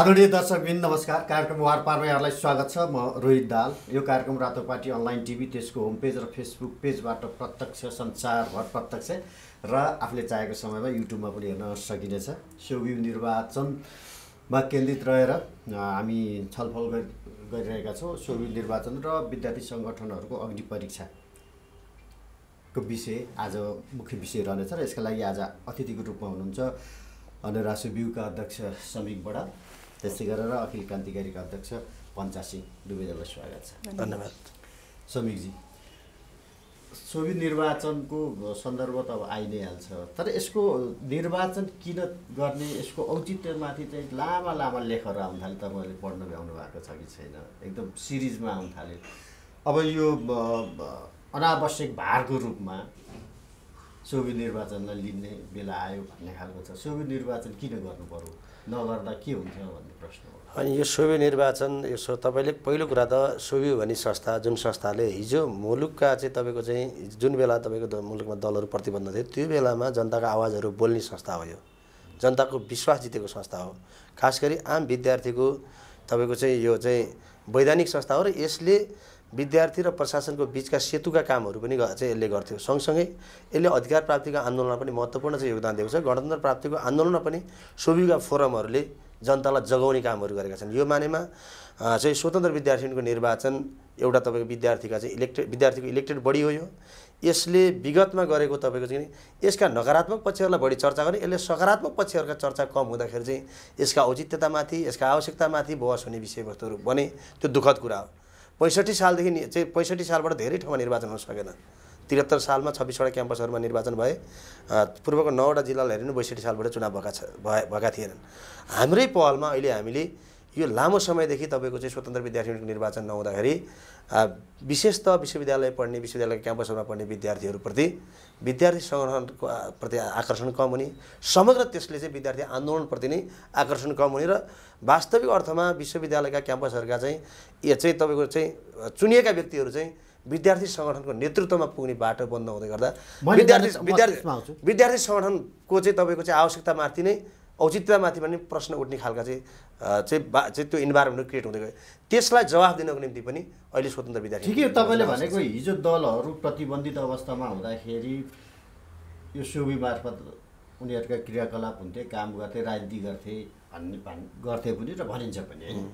आदरणीय दर्शकबिन नमस्कार कार्यक्रम वार पारमा यहाँलाई स्वागत छ म रोहित दाल यो कार्यक्रम रातो पार्टी अनलाइन टिभी त्यसको होम पेज र फेसबुक पेजबाट प्रत्यक्ष संसारभर प्रत्यक्ष र आफूले चाहेको समयमा युट्युबमा पनि हेर्न सकिनेछ सोभि निर्वाचनमा केन्द्रित रहेर हामी छलफल गरिरहेका छौँ सोभि निर्वाचन र विद्यार्थी सङ्गठनहरूको अग्नि को विषय आज मुख्य विषय रहनेछ र यसका लागि आज अतिथिको रूपमा हुनुहुन्छ अन्तर्राष्ट्रिय बिउका अध्यक्ष समीक बडा त्यस्तै गरेर अखिल क्रान्तिकारीका अध्यक्ष पञ्चासी दुवैजनालाई स्वागत छ धन्यवाद समीकजी सोभि निर्वाचनको सन्दर्भ त अब आइ नै हाल्छ तर यसको निर्वाचन किन गर्ने यसको औचित्यमाथि चाहिँ लामा लामा लेखहरू आउनु थाल्यो तपाईँहरूले पढ्न भ्याउनु भएको छ कि छैन एकदम सिरिजमा आउनु थाल्यो अब यो अनावश्यक भारको रूपमा सोभि निर्वाचनलाई लिने बेला आयो भन्ने खालको छ सोभि निर्वाचन किन गर्नु पर्यो नगर्दा के हुन्थ्यो भन्ने प्रश्न अनि यो सोभि निर्वाचन यो तपाईँले पहिलो कुरा त सोभि भन्ने संस्था जुन संस्थाले हिजो मुलुकका चाहिँ तपाईँको चाहिँ जुन बेला तपाईँको मुलुकमा दलहरू प्रतिबन्ध थियो त्यो बेलामा जनताको आवाजहरू बोल्ने संस्था हो यो जनताको विश्वास जितेको संस्था हो खास गरी आम विद्यार्थीको तपाईँको चाहिँ यो चाहिँ वैधानिक संस्था हो र यसले विद्यार्थी र प्रशासनको बिचका सेतुका कामहरू पनि चाहिँ यसले गर्थ्यो सँगसँगै यसले अधिकार प्राप्तिको आन्दोलनमा पनि महत्त्वपूर्ण चाहिँ योगदान दिएको छ गणतन्त्र प्राप्तिको आन्दोलनमा पनि सुविधा फोरमहरूले जनतालाई जगाउने कामहरू गरेका छन् यो मानेमा चाहिँ स्वतन्त्र विद्यार्थीको निर्वाचन एउटा तपाईँको विद्यार्थीका चाहिँ इलेक्टेड विद्यार्थीको इलेक्टेड बढी हो यो यसले विगतमा गरेको तपाईँको चाहिँ यसका नकारात्मक पक्षहरूलाई बढी चर्चा गर्ने यसले सकारात्मक पक्षहरूका चर्चा कम हुँदाखेरि चाहिँ यसका औचित्यतामाथि यसका आवश्यकतामाथि बहस हुने विषयवस्तुहरू बने त्यो दुःखद कुरा हो पैँसठी सालदेखि चाहिँ पैँसठी सालबाट धेरै ठाउँमा निर्वाचन हुन सकेन त्रिहत्तर सालमा छब्बिसवटा क्याम्पसहरूमा निर्वाचन भए पूर्वको नौवटा जिल्लालाई हेर्नु बैसठी सालबाट चुनाव भएका छ भएका थिएनन् हाम्रै पहलमा अहिले हामीले यो लामो समयदेखि तपाईँको चाहिँ स्वतन्त्र विद्यार्थी निर्वाचन नहुँदाखेरि विशेष त विश्वविद्यालय पढ्ने विश्वविद्यालयको क्याम्पसहरूमा पढ्ने विद्यार्थीहरूप्रति विद्यार्थी सङ्गठनको प्रति आकर्षण कम हुने समग्र त्यसले चाहिँ विद्यार्थी आन्दोलनप्रति नै आकर्षण कम हुने र वास्तविक अर्थमा विश्वविद्यालयका क्याम्पसहरूका चाहिँ यो चाहिँ तपाईँको चाहिँ चुनिएका व्यक्तिहरू चाहिँ विद्यार्थी सङ्गठनको नेतृत्वमा पुग्ने बाटो बन्द हुँदै गर्दा विद्यार्थी विद्यार्थी विद्यार्थी सङ्गठनको चाहिँ तपाईँको चाहिँ आवश्यकतामाथि नै औचित्यमाथि पनि प्रश्न उठ्ने खालका चाहिँ चाहिँ बा चाहिँ त्यो इन्भाइरोमेन्ट क्रिएट हुँदै गयो त्यसलाई जवाफ दिनको निम्ति पनि अहिले स्वतन्त्र विद्यार्थी ठिकै तपाईँले भनेको हिजो दलहरू प्रतिबन्धित अवस्थामा हुँदाखेरि यो सुबी मार्फत उनीहरूका क्रियाकलाप हुन्थे काम गर्थे राजनीति गर्थे भन्ने भन् गर्थे पनि र भनिन्छ पनि होइन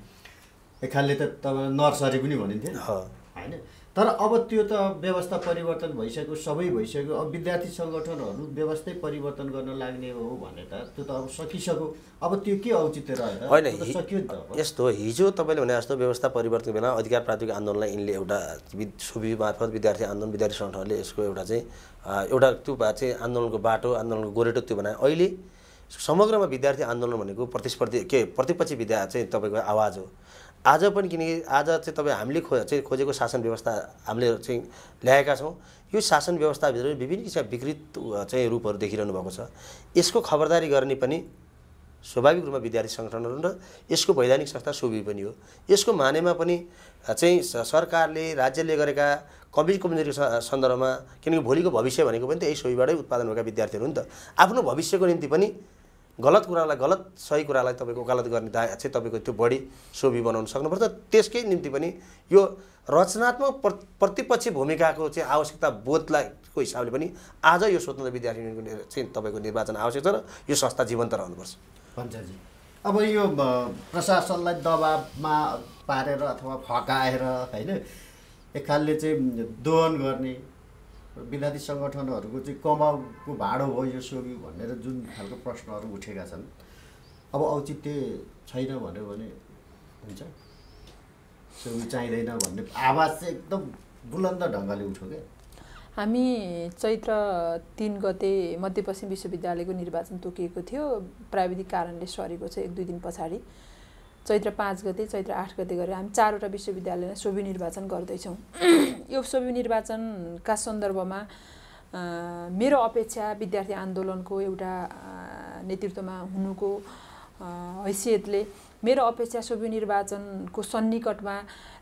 एक खालले त तपाईँलाई नर्सरी पनि भनिन्थ्यो होइन तर अब त्यो त व्यवस्था परिवर्तन भइसक्यो सबै भइसक्यो अब विद्यार्थी सङ्गठनहरू व्यवस्थै परिवर्तन गर्न लाग्ने हो भने त त्यो त अब सकिसक्यो अब त्यो के औचित्य रह्यो होइन सकियो यस्तो हिजो तपाईँले भने जस्तो व्यवस्था परिवर्तन बेला अधिकार प्राथमिक आन्दोलनलाई यिनले एउटा सुवि मार्फत विद्यार्थी आन्दोलन विद्यार्थी सङ्गठनहरूले यसको एउटा चाहिँ एउटा त्यो चाहिँ आन्दोलनको बाटो आन्दोलनको गोरेटो त्यो बनायो अहिले समग्रमा विद्यार्थी आन्दोलन भनेको प्रतिस्पर्धी के प्रतिपक्षी विद्या चाहिँ तपाईँको आवाज हो आज पनि किनकि आज चाहिँ तपाईँ हामीले खो चाहिँ खोजेको शासन व्यवस्था हामीले चाहिँ ल्याएका छौँ यो शासन व्यवस्थाभित्र विभिन्न किसिमका विकृत चाहिँ रूपहरू देखिरहनु भएको छ यसको खबरदारी गर्ने पनि स्वाभाविक रूपमा विद्यार्थी सङ्गठनहरू र यसको वैधानिक संस्था सुवि पनि हो यसको मानेमा पनि चाहिँ सरकारले राज्यले गरेका कमिज कमजोरीको सन्दर्भमा किनकि भोलिको भविष्य भनेको पनि त यही सोहीबाटै उत्पादन भएका विद्यार्थीहरू नि त आफ्नो भविष्यको निम्ति पनि गलत कुरालाई गलत सही कुरालाई तपाईँको गलत गर्ने दाया चाहिँ तपाईँको त्यो बढी शोभी बनाउन सक्नुपर्छ त्यसकै निम्ति पनि यो रचनात्मक प्र प्रतिपक्षी भूमिकाको चाहिँ आवश्यकता बोधलाईको हिसाबले पनि आज यो स्वतन्त्र विद्यार्थी चाहिँ तपाईँको निर्वाचन आवश्यक छ र यो संस्था जीवन्त रहनुपर्छ पञ्चजी अब यो प्रशासनलाई दबाबमा पारेर अथवा फकाएर होइन एक खालले चाहिँ दोहन गर्ने विद्यार्थी सङ्गठनहरूको चाहिँ कमाउको भाँडो हो यो सोगी भनेर जुन खालको प्रश्नहरू उठेका छन् अब औचित्य छैन भन्यो भने हुन्छ सोगी चाहिँदैन भन्ने आवाज चाहिँ एकदम बुलन्द ढङ्गले उठ्यो क्या हामी चैत्र तिन गते मध्यपश्चिम विश्वविद्यालयको निर्वाचन तोकिएको थियो प्राविधिक कारणले सरेको छ एक दुई दिन पछाडि चैत्र पाँच गते चैत्र आठ गते गरेर हामी चारवटा विश्वविद्यालयलाई शोभि निर्वाचन गर्दैछौँ यो शोभि निर्वाचनका सन्दर्भमा मेरो अपेक्षा विद्यार्थी आन्दोलनको एउटा नेतृत्वमा हुनुको हैसियतले मेरो अपेक्षा शोभि निर्वाचनको सन्निकटमा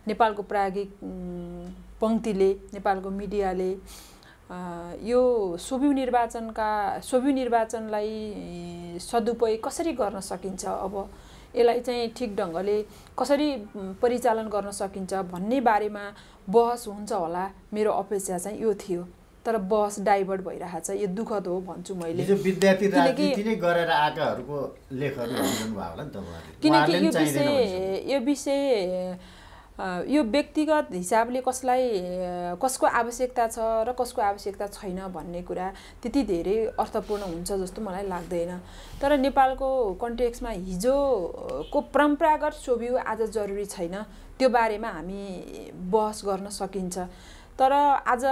नेपालको प्राज्ञिक पङ्क्तिले नेपालको मिडियाले यो सोभ्यु निर्वाचनका सोभ्यु निर्वाचनलाई सदुपयोग कसरी गर्न सकिन्छ अब यसलाई चाहिँ ठिक ढङ्गले कसरी परिचालन गर्न सकिन्छ भन्ने बारेमा बहस हुन्छ होला मेरो अपेक्षा चाहिँ यो थियो तर बस डाइभर्ट भइरहेको छ यो दुःखद हो भन्छु मैले किनकि यो विषय यो विषय यो व्यक्तिगत हिसाबले कसलाई कसको आवश्यकता छ र कसको आवश्यकता छैन भन्ने कुरा त्यति धेरै अर्थपूर्ण हुन्छ जस्तो मलाई लाग्दैन तर नेपालको कन्टेक्समा हिजोको परम्परागत सोभिउ आज जरुरी छैन त्यो बारेमा हामी बहस गर्न सकिन्छ तर आज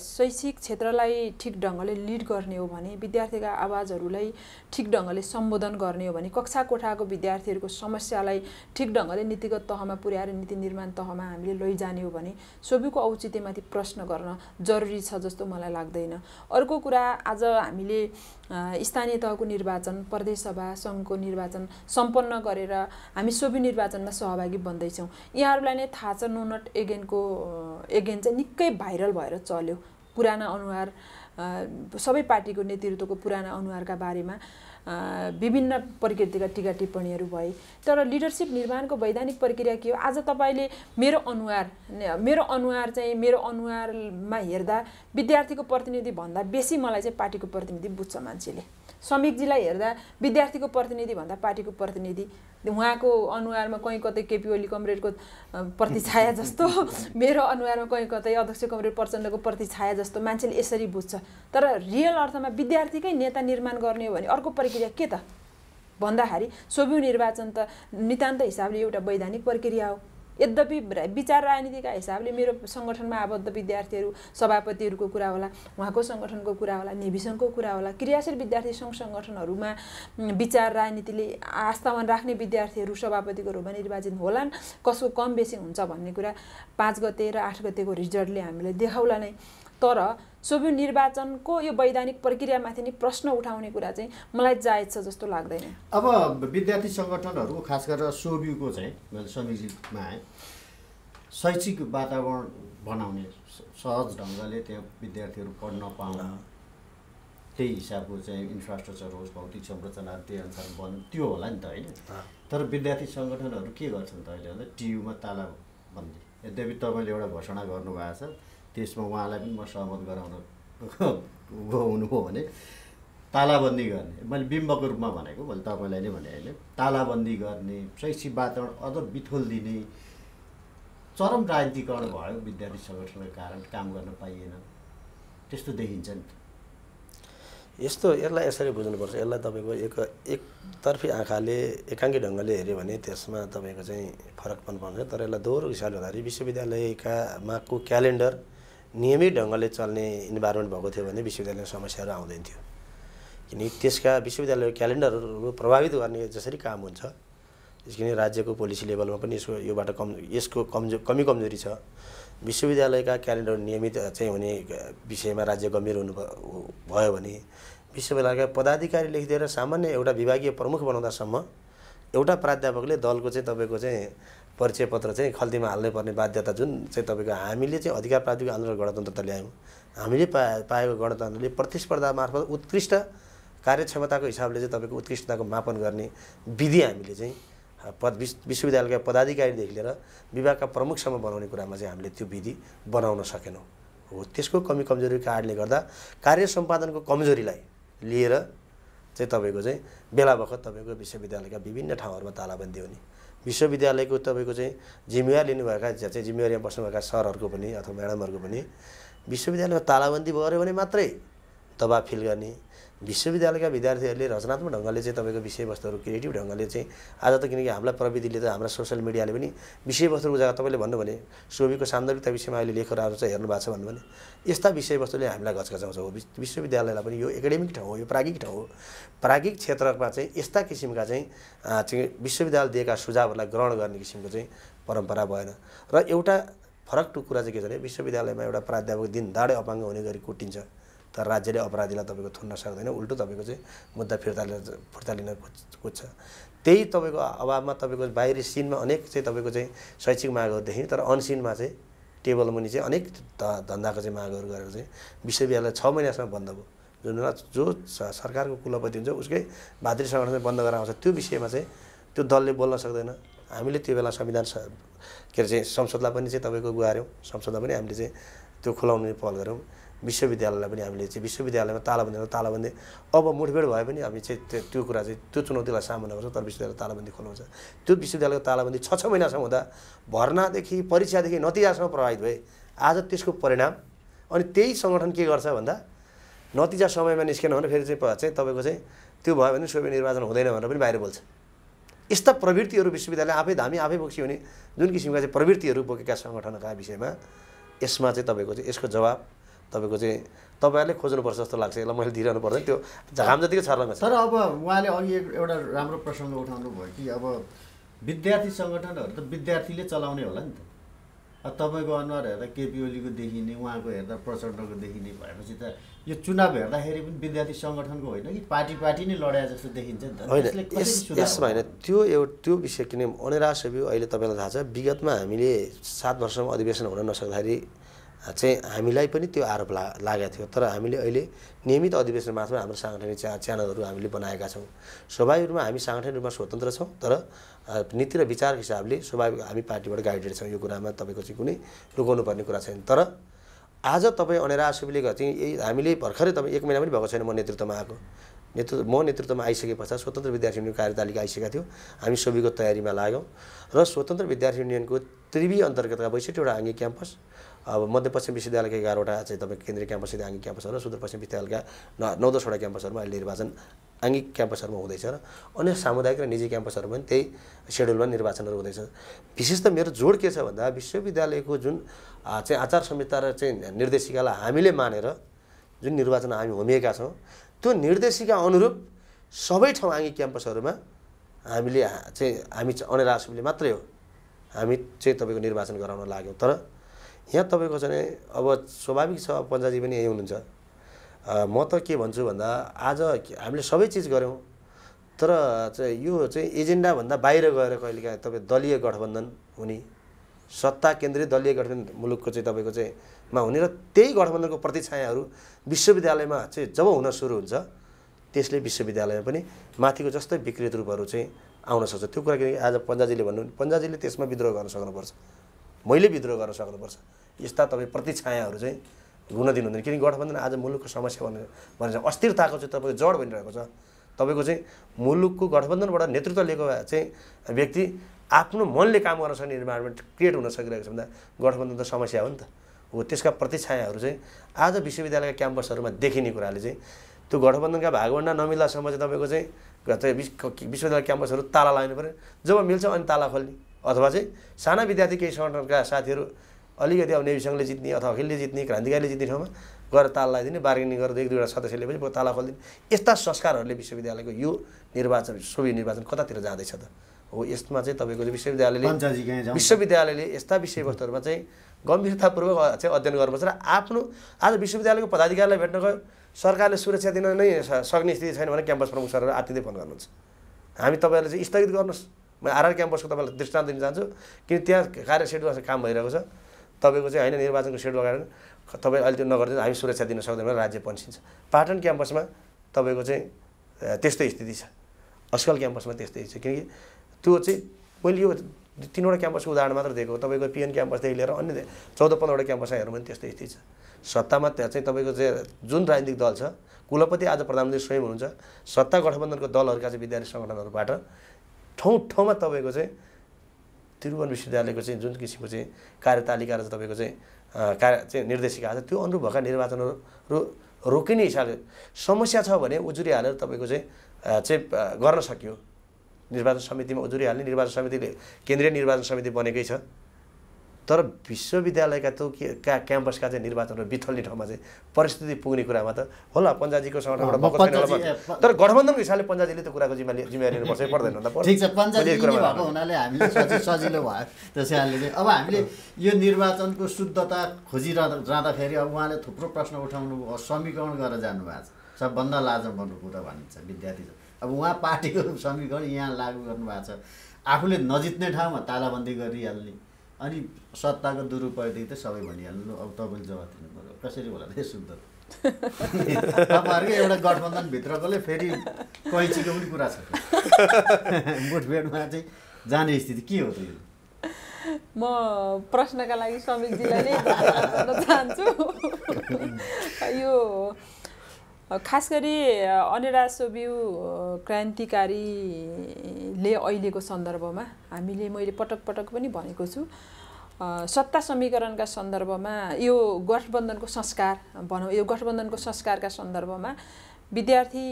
शैक्षिक क्षेत्रलाई ठिक ढङ्गले लिड गर्ने हो भने विद्यार्थीका आवाजहरूलाई ठिक ढङ्गले सम्बोधन गर्ने हो भने कक्षा कोठाको विद्यार्थीहरूको समस्यालाई ठिक ढङ्गले नीतिगत तहमा पुर्याएर नीति निर्माण तहमा हामीले लैजाने हो भने सबैको औचित्यमाथि प्रश्न गर्न जरुरी छ जस्तो मलाई लाग्दैन अर्को कुरा आज हामीले स्थानीय तहको निर्वाचन प्रदेशसभा सङ्घको निर्वाचन सम्पन्न गरेर हामी सोभि निर्वाचनमा सहभागी बन्दैछौँ यहाँहरूलाई नै थाहा छ नो नट एगेनको एगेन चाहिँ निकै भाइरल भएर चल्यो पुराना अनुहार सबै पार्टीको नेतृत्वको पुराना अनुहारका बारेमा विभिन्न प्रकृतिका टिका टिप्पणीहरू भए तर लिडरसिप निर्माणको वैधानिक प्रक्रिया के हो आज तपाईँले मेरो अनुहार मेरो अनुहार चाहिँ मेरो अनुहारमा हेर्दा विद्यार्थीको प्रतिनिधि भन्दा बेसी मलाई चाहिँ पार्टीको प्रतिनिधि बुझ्छ मान्छेले श्रमिकजीलाई हेर्दा विद्यार्थीको प्रतिनिधिभन्दा पार्टीको प्रतिनिधि उहाँको अनुहारमा कहीँ कतै केपी ओली कमरेडको प्रतिछाया जस्तो मेरो अनुहारमा कहीँ कतै अध्यक्ष कमरेड प्रचण्डको प्रतिछाया जस्तो मान्छेले यसरी बुझ्छ तर रियल अर्थमा विद्यार्थीकै नेता निर्माण गर्ने हो भने अर्को प्रक्रिया के त भन्दाखेरि सोभि निर्वाचन त नितान्त हिसाबले एउटा वैधानिक प्रक्रिया हो यद्यपि विचार राजनीतिका हिसाबले मेरो सङ्गठनमा आबद्ध विद्यार्थीहरू सभापतिहरूको कुरा होला उहाँको सङ्गठनको कुरा होला नेभिसनको कुरा होला क्रियाशील विद्यार्थी सङ्घ सङ्गठनहरूमा विचार राजनीतिले आस्थावान राख्ने विद्यार्थीहरू सभापतिको रूपमा निर्वाचित होलान् कसको कम बेसी हुन्छ भन्ने कुरा पाँच गते र आठ गतेको रिजल्टले हामीलाई देखाउला नै तर सोभि निर्वाचनको यो वैधानिक प्रक्रियामाथि नै प्रश्न उठाउने कुरा चाहिँ मलाई जायज छ जस्तो लाग्दैन अब विद्यार्थी सङ्गठनहरू खास गरेर सोभिको चाहिँ मैले समीजीमा आएँ शैक्षिक वातावरण बनाउने सहज ढङ्गले त्यहाँ विद्यार्थीहरू पढ्न पाउन त्यही हिसाबको चाहिँ इन्फ्रास्ट्रक्चर होस् भौतिक संरचना त्यही अनुसार बन त्यो होला नि त होइन तर विद्यार्थी सङ्गठनहरू के गर्छन् त अहिले भन्दा टियुमा तालाबन्दी यद्यपि तपाईँले एउटा घोषणा गर्नुभएको छ त्यसमा उहाँलाई पनि म सहमत गराउन हो भने तालाबन्दी गर्ने मैले बिम्बको रूपमा भनेको मैले तपाईँलाई नै भने अहिले तालाबन्दी गर्ने शैक्षिक वातावरण अझ बिथोल दिने चरम राजनीतिकरण भयो विद्यार्थी सङ्गठनको कारण काम गर्न पाइएन त्यस्तो देखिन्छ नि यस्तो यसलाई यसरी बुझ्नुपर्छ यसलाई तपाईँको एक एकतर्फी आँखाले एकाङ्की ढङ्गले हेऱ्यो भने त्यसमा तपाईँको चाहिँ फरक पनि पर्छ तर यसलाई दोहोरो हिसाबले हुँदाखेरि विश्वविद्यालयका को क्यालेन्डर नियमित ढङ्गले चल्ने इन्भाइरोमेन्ट भएको थियो भने विश्वविद्यालयमा समस्याहरू आउँदैन थियो किनकि त्यसका विश्वविद्यालयको क्यालेन्डरहरू प्रभावित गर्ने जसरी काम हुन्छ त्यस किनकि राज्यको पोलिसी लेभलमा पनि यसको योबाट कम यसको कमजो कमी कमजोरी छ विश्वविद्यालयका क्यालेन्डर नियमित चाहिँ हुने विषयमा राज्य गम्भीर हुनु भयो भने विश्वविद्यालयका पदाधिकारी लेखिदिएर सामान्य एउटा विभागीय प्रमुख बनाउँदासम्म एउटा प्राध्यापकले दलको चाहिँ तपाईँको चाहिँ परिचय पत्र चाहिँ खल्तीमा पर्ने बाध्यता जुन चाहिँ तपाईँको हामीले चाहिँ अधिकार प्राप्तिको आन्दोलन गणतन्त्रता ल्यायौँ हामीले पा पाएको गणतन्त्रले प्रतिस्पर्धा मार्फत उत्कृष्ट कार्यक्षमताको हिसाबले चाहिँ तपाईँको उत्कृष्टताको मापन गर्ने विधि हामीले चाहिँ पद विश्वविद्यालयका पदाधिकारीदेखि लिएर विभागका प्रमुखसम्म बनाउने कुरामा चाहिँ हामीले त्यो विधि बनाउन सकेनौँ हो त्यसको कमी कमजोरी कारणले गर्दा कार्य सम्पादनको कमजोरीलाई लिएर चाहिँ तपाईँको चाहिँ बेला बखत तपाईँको विश्वविद्यालयका विभिन्न ठाउँहरूमा तालाबन्दी हुने विश्वविद्यालयको तपाईँको चाहिँ जिम्मेवार लिनुभएका चाहिँ जिम्मेवारीमा बस्नुभएका सरहरूको पनि अथवा म्याडमहरूको पनि विश्वविद्यालयमा तालाबन्दी गऱ्यो भने मात्रै दबाब फिल गर्ने विश्वविद्यालयका विद्यार्थीहरूले रचनात्मक ढङ्गले चाहिँ तपाईँको विषयवस्तुहरू क्रिएटिभ ढङ्गले चाहिँ आज त किनकि हामीलाई प्रविधिले त हाम्रा सोसियल मिडियाले पनि विषयवस्तुको जग्गा तपाईँले भन्नु भने सोभिको सान्दर्भिकता विषयमा अहिले लेखहरू चाहिँ हेर्नु भएको छ भन्नु भने यस्ता विषयवस्तुले हामीलाई घचघचाउँछ हो विश्वविद्यालयलाई पनि यो एकाडेमिक ठाउँ हो यो प्रागिक ठाउँ हो प्रागिक क्षेत्रमा चाहिँ यस्ता किसिमका चाहिँ चाहिँ विश्वविद्यालय दिएका सुझावहरूलाई ग्रहण गर्ने किसिमको चाहिँ परम्परा भएन र एउटा फरक कुरा चाहिँ के छ भने विश्वविद्यालयमा एउटा प्राध्यापक दिन दाडै अपाङ्ग हुने गरी कुटिन्छ तर राज्यले अपराधीलाई तपाईँको थुन्न सक्दैन उल्टो तपाईँको चाहिँ मुद्दा फिर्ता फिर्ता लिन खोज्छ त्यही तपाईँको अभावमा तपाईँको बाहिरी सिनमा अनेक चाहिँ तपाईँको चाहिँ शैक्षिक मागहरू देखेँ तर अनसिनमा चाहिँ टेबल मुनि चाहिँ अनेक धन्दाको चाहिँ मागहरू गरेर चाहिँ विश्वविद्यालय छ महिनासम्म बन्द भयो जुन जो सरकारको कुलपति हुन्छ उसकै भातृ सङ्गठन चाहिँ बन्द गराउँछ त्यो विषयमा चाहिँ त्यो दलले बोल्न सक्दैन हामीले त्यो बेला संविधान के अरे चाहिँ संसदलाई पनि चाहिँ तपाईँको गुहार्यौँ संसदलाई पनि हामीले चाहिँ त्यो खुलाउने पहल गऱ्यौँ विश्वविद्यालयलाई पनि हामीले चाहिँ विश्वविद्यालयमा तालाबन्दी तालाबन्दी अब मुठभेड भए पनि हामी चाहिँ त्यो कुरा चाहिँ त्यो चुनौतीलाई सामना गर्छौँ तर विश्वविद्यालय तालाबन्दी खोल्नुहुन्छ त्यो विश्वविद्यालयको तालाबन्दी छ छ महिनासम्म हुँदा भर्नादेखि परीक्षादेखि नतिजासम्म प्रभावित भए आज त्यसको परिणाम अनि त्यही सङ्गठन के गर्छ भन्दा नतिजा समयमा निस्केन भने फेरि चाहिँ चाहिँ तपाईँको चाहिँ त्यो भयो भने सोभि निर्वाचन हुँदैन भनेर पनि बाहिर बोल्छ यस्ता प्रवृत्तिहरू विश्वविद्यालय आफै धामी आफै बोक्सी हुने जुन किसिमका चाहिँ प्रवृत्तिहरू बोकेका सङ्गठनका विषयमा यसमा चाहिँ तपाईँको चाहिँ यसको जवाब तपाईँको चाहिँ तपाईँहरूले खोज्नुपर्छ जस्तो लाग्छ यसलाई मैले दिइरहनु पर्दैन त्यो घाम जतिको छर्लङ्ग छ तर अब उहाँले अघि एउटा राम्रो प्रसङ्ग उठाउनु भयो कि अब विद्यार्थी सङ्गठनहरू त विद्यार्थीले चलाउने होला नि त तपाईँको अनुहार हेर्दा केपी ओलीको देखिने उहाँको हेर्दा प्रचण्डको देखिने भएपछि त यो चुनाव हेर्दाखेरि पनि विद्यार्थी सङ्गठनको होइन कि पार्टी पार्टी नै लडाए जस्तो देखिन्छ नि त होइन यसमा होइन त्यो एउटा त्यो विषय किन अनिराश अहिले तपाईँलाई थाहा छ विगतमा हामीले सात वर्षमा अधिवेशन हुन नसक्दाखेरि चाहिँ हामीलाई पनि त्यो आरोप ला लागेको थियो तर हामीले अहिले नियमित अधिवेशन मार्फत हाम्रो साङ्गठनिक च्या च्यानलहरू हामीले बनाएका छौँ स्वाभाविक रूपमा हामी साङ्गठनिक रूपमा स्वतन्त्र छौँ तर नीति र विचारको हिसाबले स्वाभाविक हामी पार्टीबाट गाइडेड छौँ यो कुरामा तपाईँको चाहिँ कुनै लुकाउनु पर्ने कुरा छैन तर आज तपाईँ अनेरा सुबीले चाहिँ हामीले भर्खरै तपाईँ एक महिना पनि भएको छैन म नेतृत्वमा आएको नेतृत्व म नेतृत्वमा आइसके पश्चात स्वतन्त्र विद्यार्थी युनियन कार्यतालिका आइसकेका थियो हामी सबैको तयारीमा लाग्यौँ र स्वतन्त्र विद्यार्थी युनियनको त्रिवी अन्तर्गतका बैसठीवटा आङ्गी क्याम्पस अब मध्यपश्चिम विश्वविद्यालयका एघारवटा चाहिँ तपाईँ केन्द्रीय क्याम्पस यदि आङ्गिक क्याम्पसहरू सुदूरपश्चिम विद्यालयका नौ दसवटा क्याम्पसहरूमा अहिले निर्वाचन आङ्गिक क्याम्पसहरूमा हुँदैछ र अन्य सामुदायिक र निजी क्याम्पसहरू पनि त्यही सेड्युलमा निर्वाचनहरू हुँदैछ विशेष त मेरो जोड के छ भन्दा विश्वविद्यालयको जुन चाहिँ आचार संहिता र चाहिँ निर्देशिकालाई हामीले मानेर जुन निर्वाचन हामी होमिएका छौँ त्यो निर्देशिका अनुरूप सबै ठाउँ आङ्गिक क्याम्पसहरूमा हामीले चाहिँ हामी अनेरासुपले मात्रै हो हामी चाहिँ तपाईँको निर्वाचन गराउन लाग्यौँ तर यहाँ तपाईँको चाहिँ अब स्वाभाविक छ पञ्चायतजी पनि यही हुनुहुन्छ म त के भन्छु भन्दा आज हामीले सबै चिज गऱ्यौँ तर चाहिँ यो चाहिँ एजेन्डाभन्दा बाहिर गएर कहिलेकाहीँ तपाईँ दलीय गठबन्धन हुने सत्ता केन्द्रित दलीय गठबन्धन मुलुकको चाहिँ तपाईँको चाहिँ मा हुने र त्यही गठबन्धनको प्रतिछायाहरू विश्वविद्यालयमा चाहिँ जब हुन सुरु हुन्छ त्यसले विश्वविद्यालयमा पनि माथिको जस्तै विकृत रूपहरू चाहिँ आउन सक्छ त्यो कुरा किनकि आज पन्जाजीले भन्नु पन्जाजीले त्यसमा विद्रोह गर्न सक्नुपर्छ मैले विद्रोह गर्न सक्नुपर्छ यस्ता तपाईँ प्रतिछायाहरू चाहिँ हुन दिनु हुँदैन किनकि गठबन्धन आज मुलुकको समस्या भनेर भनेर अस्थिरताको चाहिँ तपाईँको जड भनिरहेको छ तपाईँको चाहिँ मुलुकको गठबन्धनबाट नेतृत्व लिएको चाहिँ व्यक्ति आफ्नो मनले काम गर्न सक्ने इन्भाइरोमेन्ट क्रिएट हुन सकिरहेको छ भन्दा गठबन्धन त समस्या हो नि त हो त्यसका प्रतिछायाहरू चाहिँ आज विश्वविद्यालयका क्याम्पसहरूमा देखिने कुराले चाहिँ त्यो गठबन्धनका भागभन्डा नमिल्दासम्म चाहिँ तपाईँको चाहिँ विश्वविद्यालय क्याम्पसहरू ताला लगाउनु पऱ्यो जब मिल्छ अनि ताला खोल्ने अथवा चाहिँ साना विद्यार्थी केही सङ्गठनका साथीहरू अलिकति अब नेभी जित्ने अथवा अखिलले जित्ने क्रान्तिकारीले जित्ने ठाउँमा गएर ताल लगाइदिने बार्गेनिङ गरेर एक दुईवटा सदस्यले पनि ताला खोलिदिने यस्ता संस्कारहरूले विश्वविद्यालयको यो निर्वाचन सोभि निर्वाचन कतातिर जाँदैछ त हो यसमा चाहिँ तपाईँको विश्वविद्यालयले विश्वविद्यालयले यस्ता विषयवस्तुहरूमा चाहिँ गम्भीरतापूर्वक चाहिँ अध्ययन गर्नुपर्छ र आफ्नो आज विश्वविद्यालयको पदाधिकारीलाई भेट्न गयो सरकारले सुरक्षा दिन नै सक्ने स्थिति छैन भने क्याम्पस प्रमुख सरहरू आतिथ्य फोन गर्नुहुन्छ हामी तपाईँहरूले चाहिँ स्थगित गर्नुहोस् म आरआर क्याम्पसको तपाईँलाई दृष्टान्त दिन चाहन्छु किन त्यहाँ कार्य सेड्युलमा काम भइरहेको छ तपाईँको चाहिँ होइन निर्वाचनको सेड्युल कारण तपाईँ अहिले त्यो नगरिदिनु हामी सुरक्षा दिन सक्दैन राज्य पन्सिन्छ पाटन क्याम्पसमा तपाईँको चाहिँ त्यस्तै स्थिति छ अस्कल क्याम्पसमा त्यस्तै छ किनकि त्यो चाहिँ मैले यो तिनवटा क्याम्पसको उदाहरण मात्र दिएको तपाईँको पिएन क्याम्पसदेखि लिएर अन्य चौध पन्ध्रवटा क्याम्पसमा हेर्नु भने त्यस्तै स्थिति छ सत्तामा त्यहाँ चाहिँ तपाईँको चाहिँ जुन राजनीतिक दल छ कुलपति आज प्रधानमन्त्री स्वयं हुनुहुन्छ सत्ता गठबन्धनको दलहरूका चाहिँ विद्यार्थी सङ्गठनहरूबाट ठाउँ ठाउँमा तपाईँको चाहिँ त्रिभुवन विश्वविद्यालयको चाहिँ जुन किसिमको चाहिँ कार्यतालिका र तपाईँको चाहिँ कार्य चाहिँ निर्देशिका छ त्यो अनुरूप भएका निर्वाचनहरू रो रोकिने हिसाबले समस्या छ भने उजुरी हालेर तपाईँको चाहिँ चाहिँ गर्न सकियो निर्वाचन समितिमा उजुरी हाल्ने निर्वाचन समितिले केन्द्रीय निर्वाचन समिति बनेकै छ तर विश्वविद्यालयका त्यो क्याम्पसका चाहिँ निर्वाचनहरू बिथल्ने ठाउँमा चाहिँ परिस्थिति पुग्ने कुरामा त होला पञ्चायतीको सङ्गठनबाट तर गठबन्धनको हिसाबले पञ्चायतीले त कुराको जिम्मा जिम्मेवारी पर्छ पर्दैन ठिक छ पञ्चायती भएको हुनाले हामीले सजिलो भयो त्यसै कारणले अब हामीले यो निर्वाचनको शुद्धता खोजिरहँदाखेरि अब उहाँले थुप्रो प्रश्न उठाउनु समीकरण गरेर जानुभएको छ सबभन्दा लाजमर्नु कुरा भनिन्छ विद्यार्थी अब उहाँ पार्टीको समीकरण यहाँ लागू गर्नुभएको छ आफूले नजित्ने ठाउँमा तालाबन्दी गरिहाल्ने अनि सत्ताको दुरुपयोगदेखि त सबै भनिहाल्नु अब तपाईँले जवाब दिनु पऱ्यो कसरी होला त्यही सुन्दर तपाईँहरूकै एउटा गठबन्धनभित्रकोले फेरि कैँचीको पनि कुरा छ मुठभेडमा चाहिँ जाने स्थिति के हो त यो म प्रश्नका लागि समीरजीलाई नै चाहन्छु यो खास गरी अनेरा बिउ क्रान्तिकारीले अहिलेको सन्दर्भमा हामीले मैले पटक पटक पनि भनेको छु सत्ता समीकरणका सन्दर्भमा यो गठबन्धनको संस्कार भनौँ यो गठबन्धनको संस्कारका सन्दर्भमा विद्यार्थी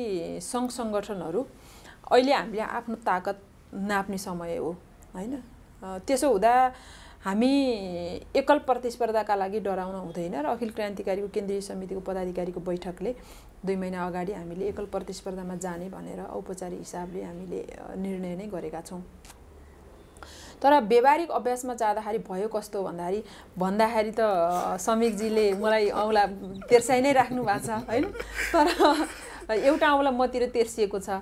सङ्घ सङ्गठनहरू अहिले हामीले आफ्नो ताकत नाप्ने समय हो होइन त्यसो हुँदा हामी एकल प्रतिस्पर्धाका लागि डराउन हुँदैन र अखिल क्रान्तिकारीको केन्द्रीय समितिको पदाधिकारीको बैठकले दुई महिना अगाडि हामीले एकल प्रतिस्पर्धामा जाने भनेर औपचारिक हिसाबले हामीले निर्णय नै गरेका छौँ तर व्यावहारिक अभ्यासमा जाँदाखेरि भयो कस्तो भन्दाखेरि भन्दाखेरि त समीकजीले मलाई औँला तेर्साइ नै राख्नु भएको छ होइन तर एउटा औँला मतिर तेर्सिएको छ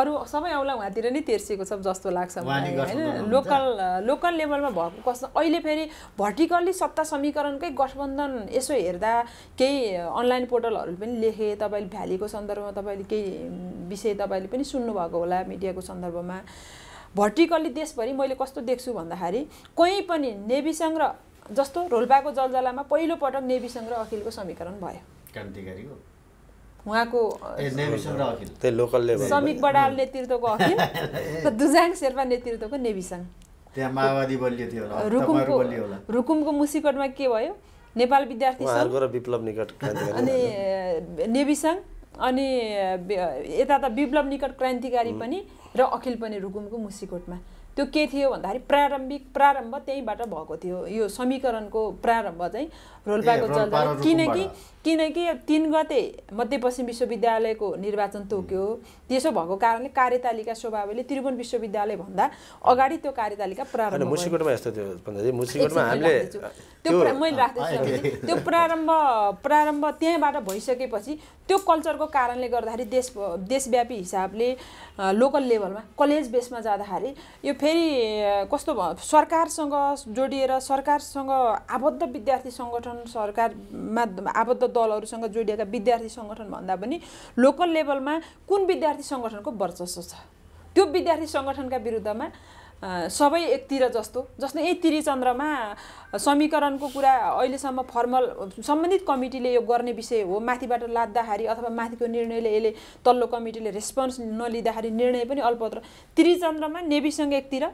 अरू सबै औँला उहाँतिर नै तेर्सिएको छ जस्तो लाग्छ मलाई होइन लोकल लोकल लेभलमा भएको कस्तो अहिले फेरि भर्टिकल्ली सत्ता समीकरणकै गठबन्धन यसो हेर्दा केही अनलाइन पोर्टलहरू पनि लेखे तपाईँले भ्यालीको सन्दर्भमा तपाईँले केही विषय तपाईँले पनि सुन्नुभएको होला मिडियाको सन्दर्भमा भर्टिकल्ली देशभरि मैले कस्तो देख्छु भन्दाखेरि कोही पनि नेभी सङ्घ र जस्तो रोल्पाको जलजलामा पहिलोपटक नेभी सङ्घ र अखिलको समीकरण भयो क्रान्तिकारीको उहाँको समिक बडाल नेतृत्वको अखिल र दुजाङ शेर्पा नेतृत्वको नेभी सङ्घ रुकुमको रुकुमको मुसिकटमा के भयो नेपाल विद्यार्थी विप्लव निकट अनि नेभी सङ्घ अनि यता त विप्लव निकट क्रान्तिकारी पनि र अखिल पनि रुकुमको मुसीकोटमा त्यो के थियो भन्दाखेरि प्रारम्भिक प्रारम्भ त्यहीँबाट भएको थियो यो समीकरणको प्रारम्भ चाहिँ रोल्पाको चल्दा किनकि किनकि तिन गते मध्यपश्चिम विश्वविद्यालयको निर्वाचन तोक्यो त्यसो भएको कारणले कार्यतालिका स्वभावले त्रिभुवन विश्वविद्यालय भन्दा अगाडि त्यो कार्यतालिका प्रारम्भ यस्तो त्यो मैले राख्दैछु त्यो प्रारम्भ प्रारम्भ त्यहाँबाट भइसकेपछि त्यो कल्चरको कारणले गर्दाखेरि देश देशव्यापी हिसाबले लोकल लेभलमा कलेज बेसमा जाँदाखेरि यो फेरि कस्तो सरकारसँग जोडिएर सरकारसँग आबद्ध विद्यार्थी सङ्गठन सरकारमा आबद्ध दलहरूसँग जोडिएका विद्यार्थी भन्दा पनि लोकल लेभलमा कुन विद्यार्थी सङ्गठनको वर्चस्व छ त्यो विद्यार्थी सङ्गठनका विरुद्धमा सबै एकतिर जस्तो जस्तै यही त्रिचन्द्रमा समीकरणको कुरा अहिलेसम्म फर्मल सम्बन्धित कमिटीले यो गर्ने विषय हो माथिबाट लाद्दाखेरि अथवा माथिको निर्णयले यसले तल्लो कमिटीले रेस्पोन्स नलिँदाखेरि निर्णय पनि अल्पत्र त्रिचन्द्रमा नेभीसँग एकतिर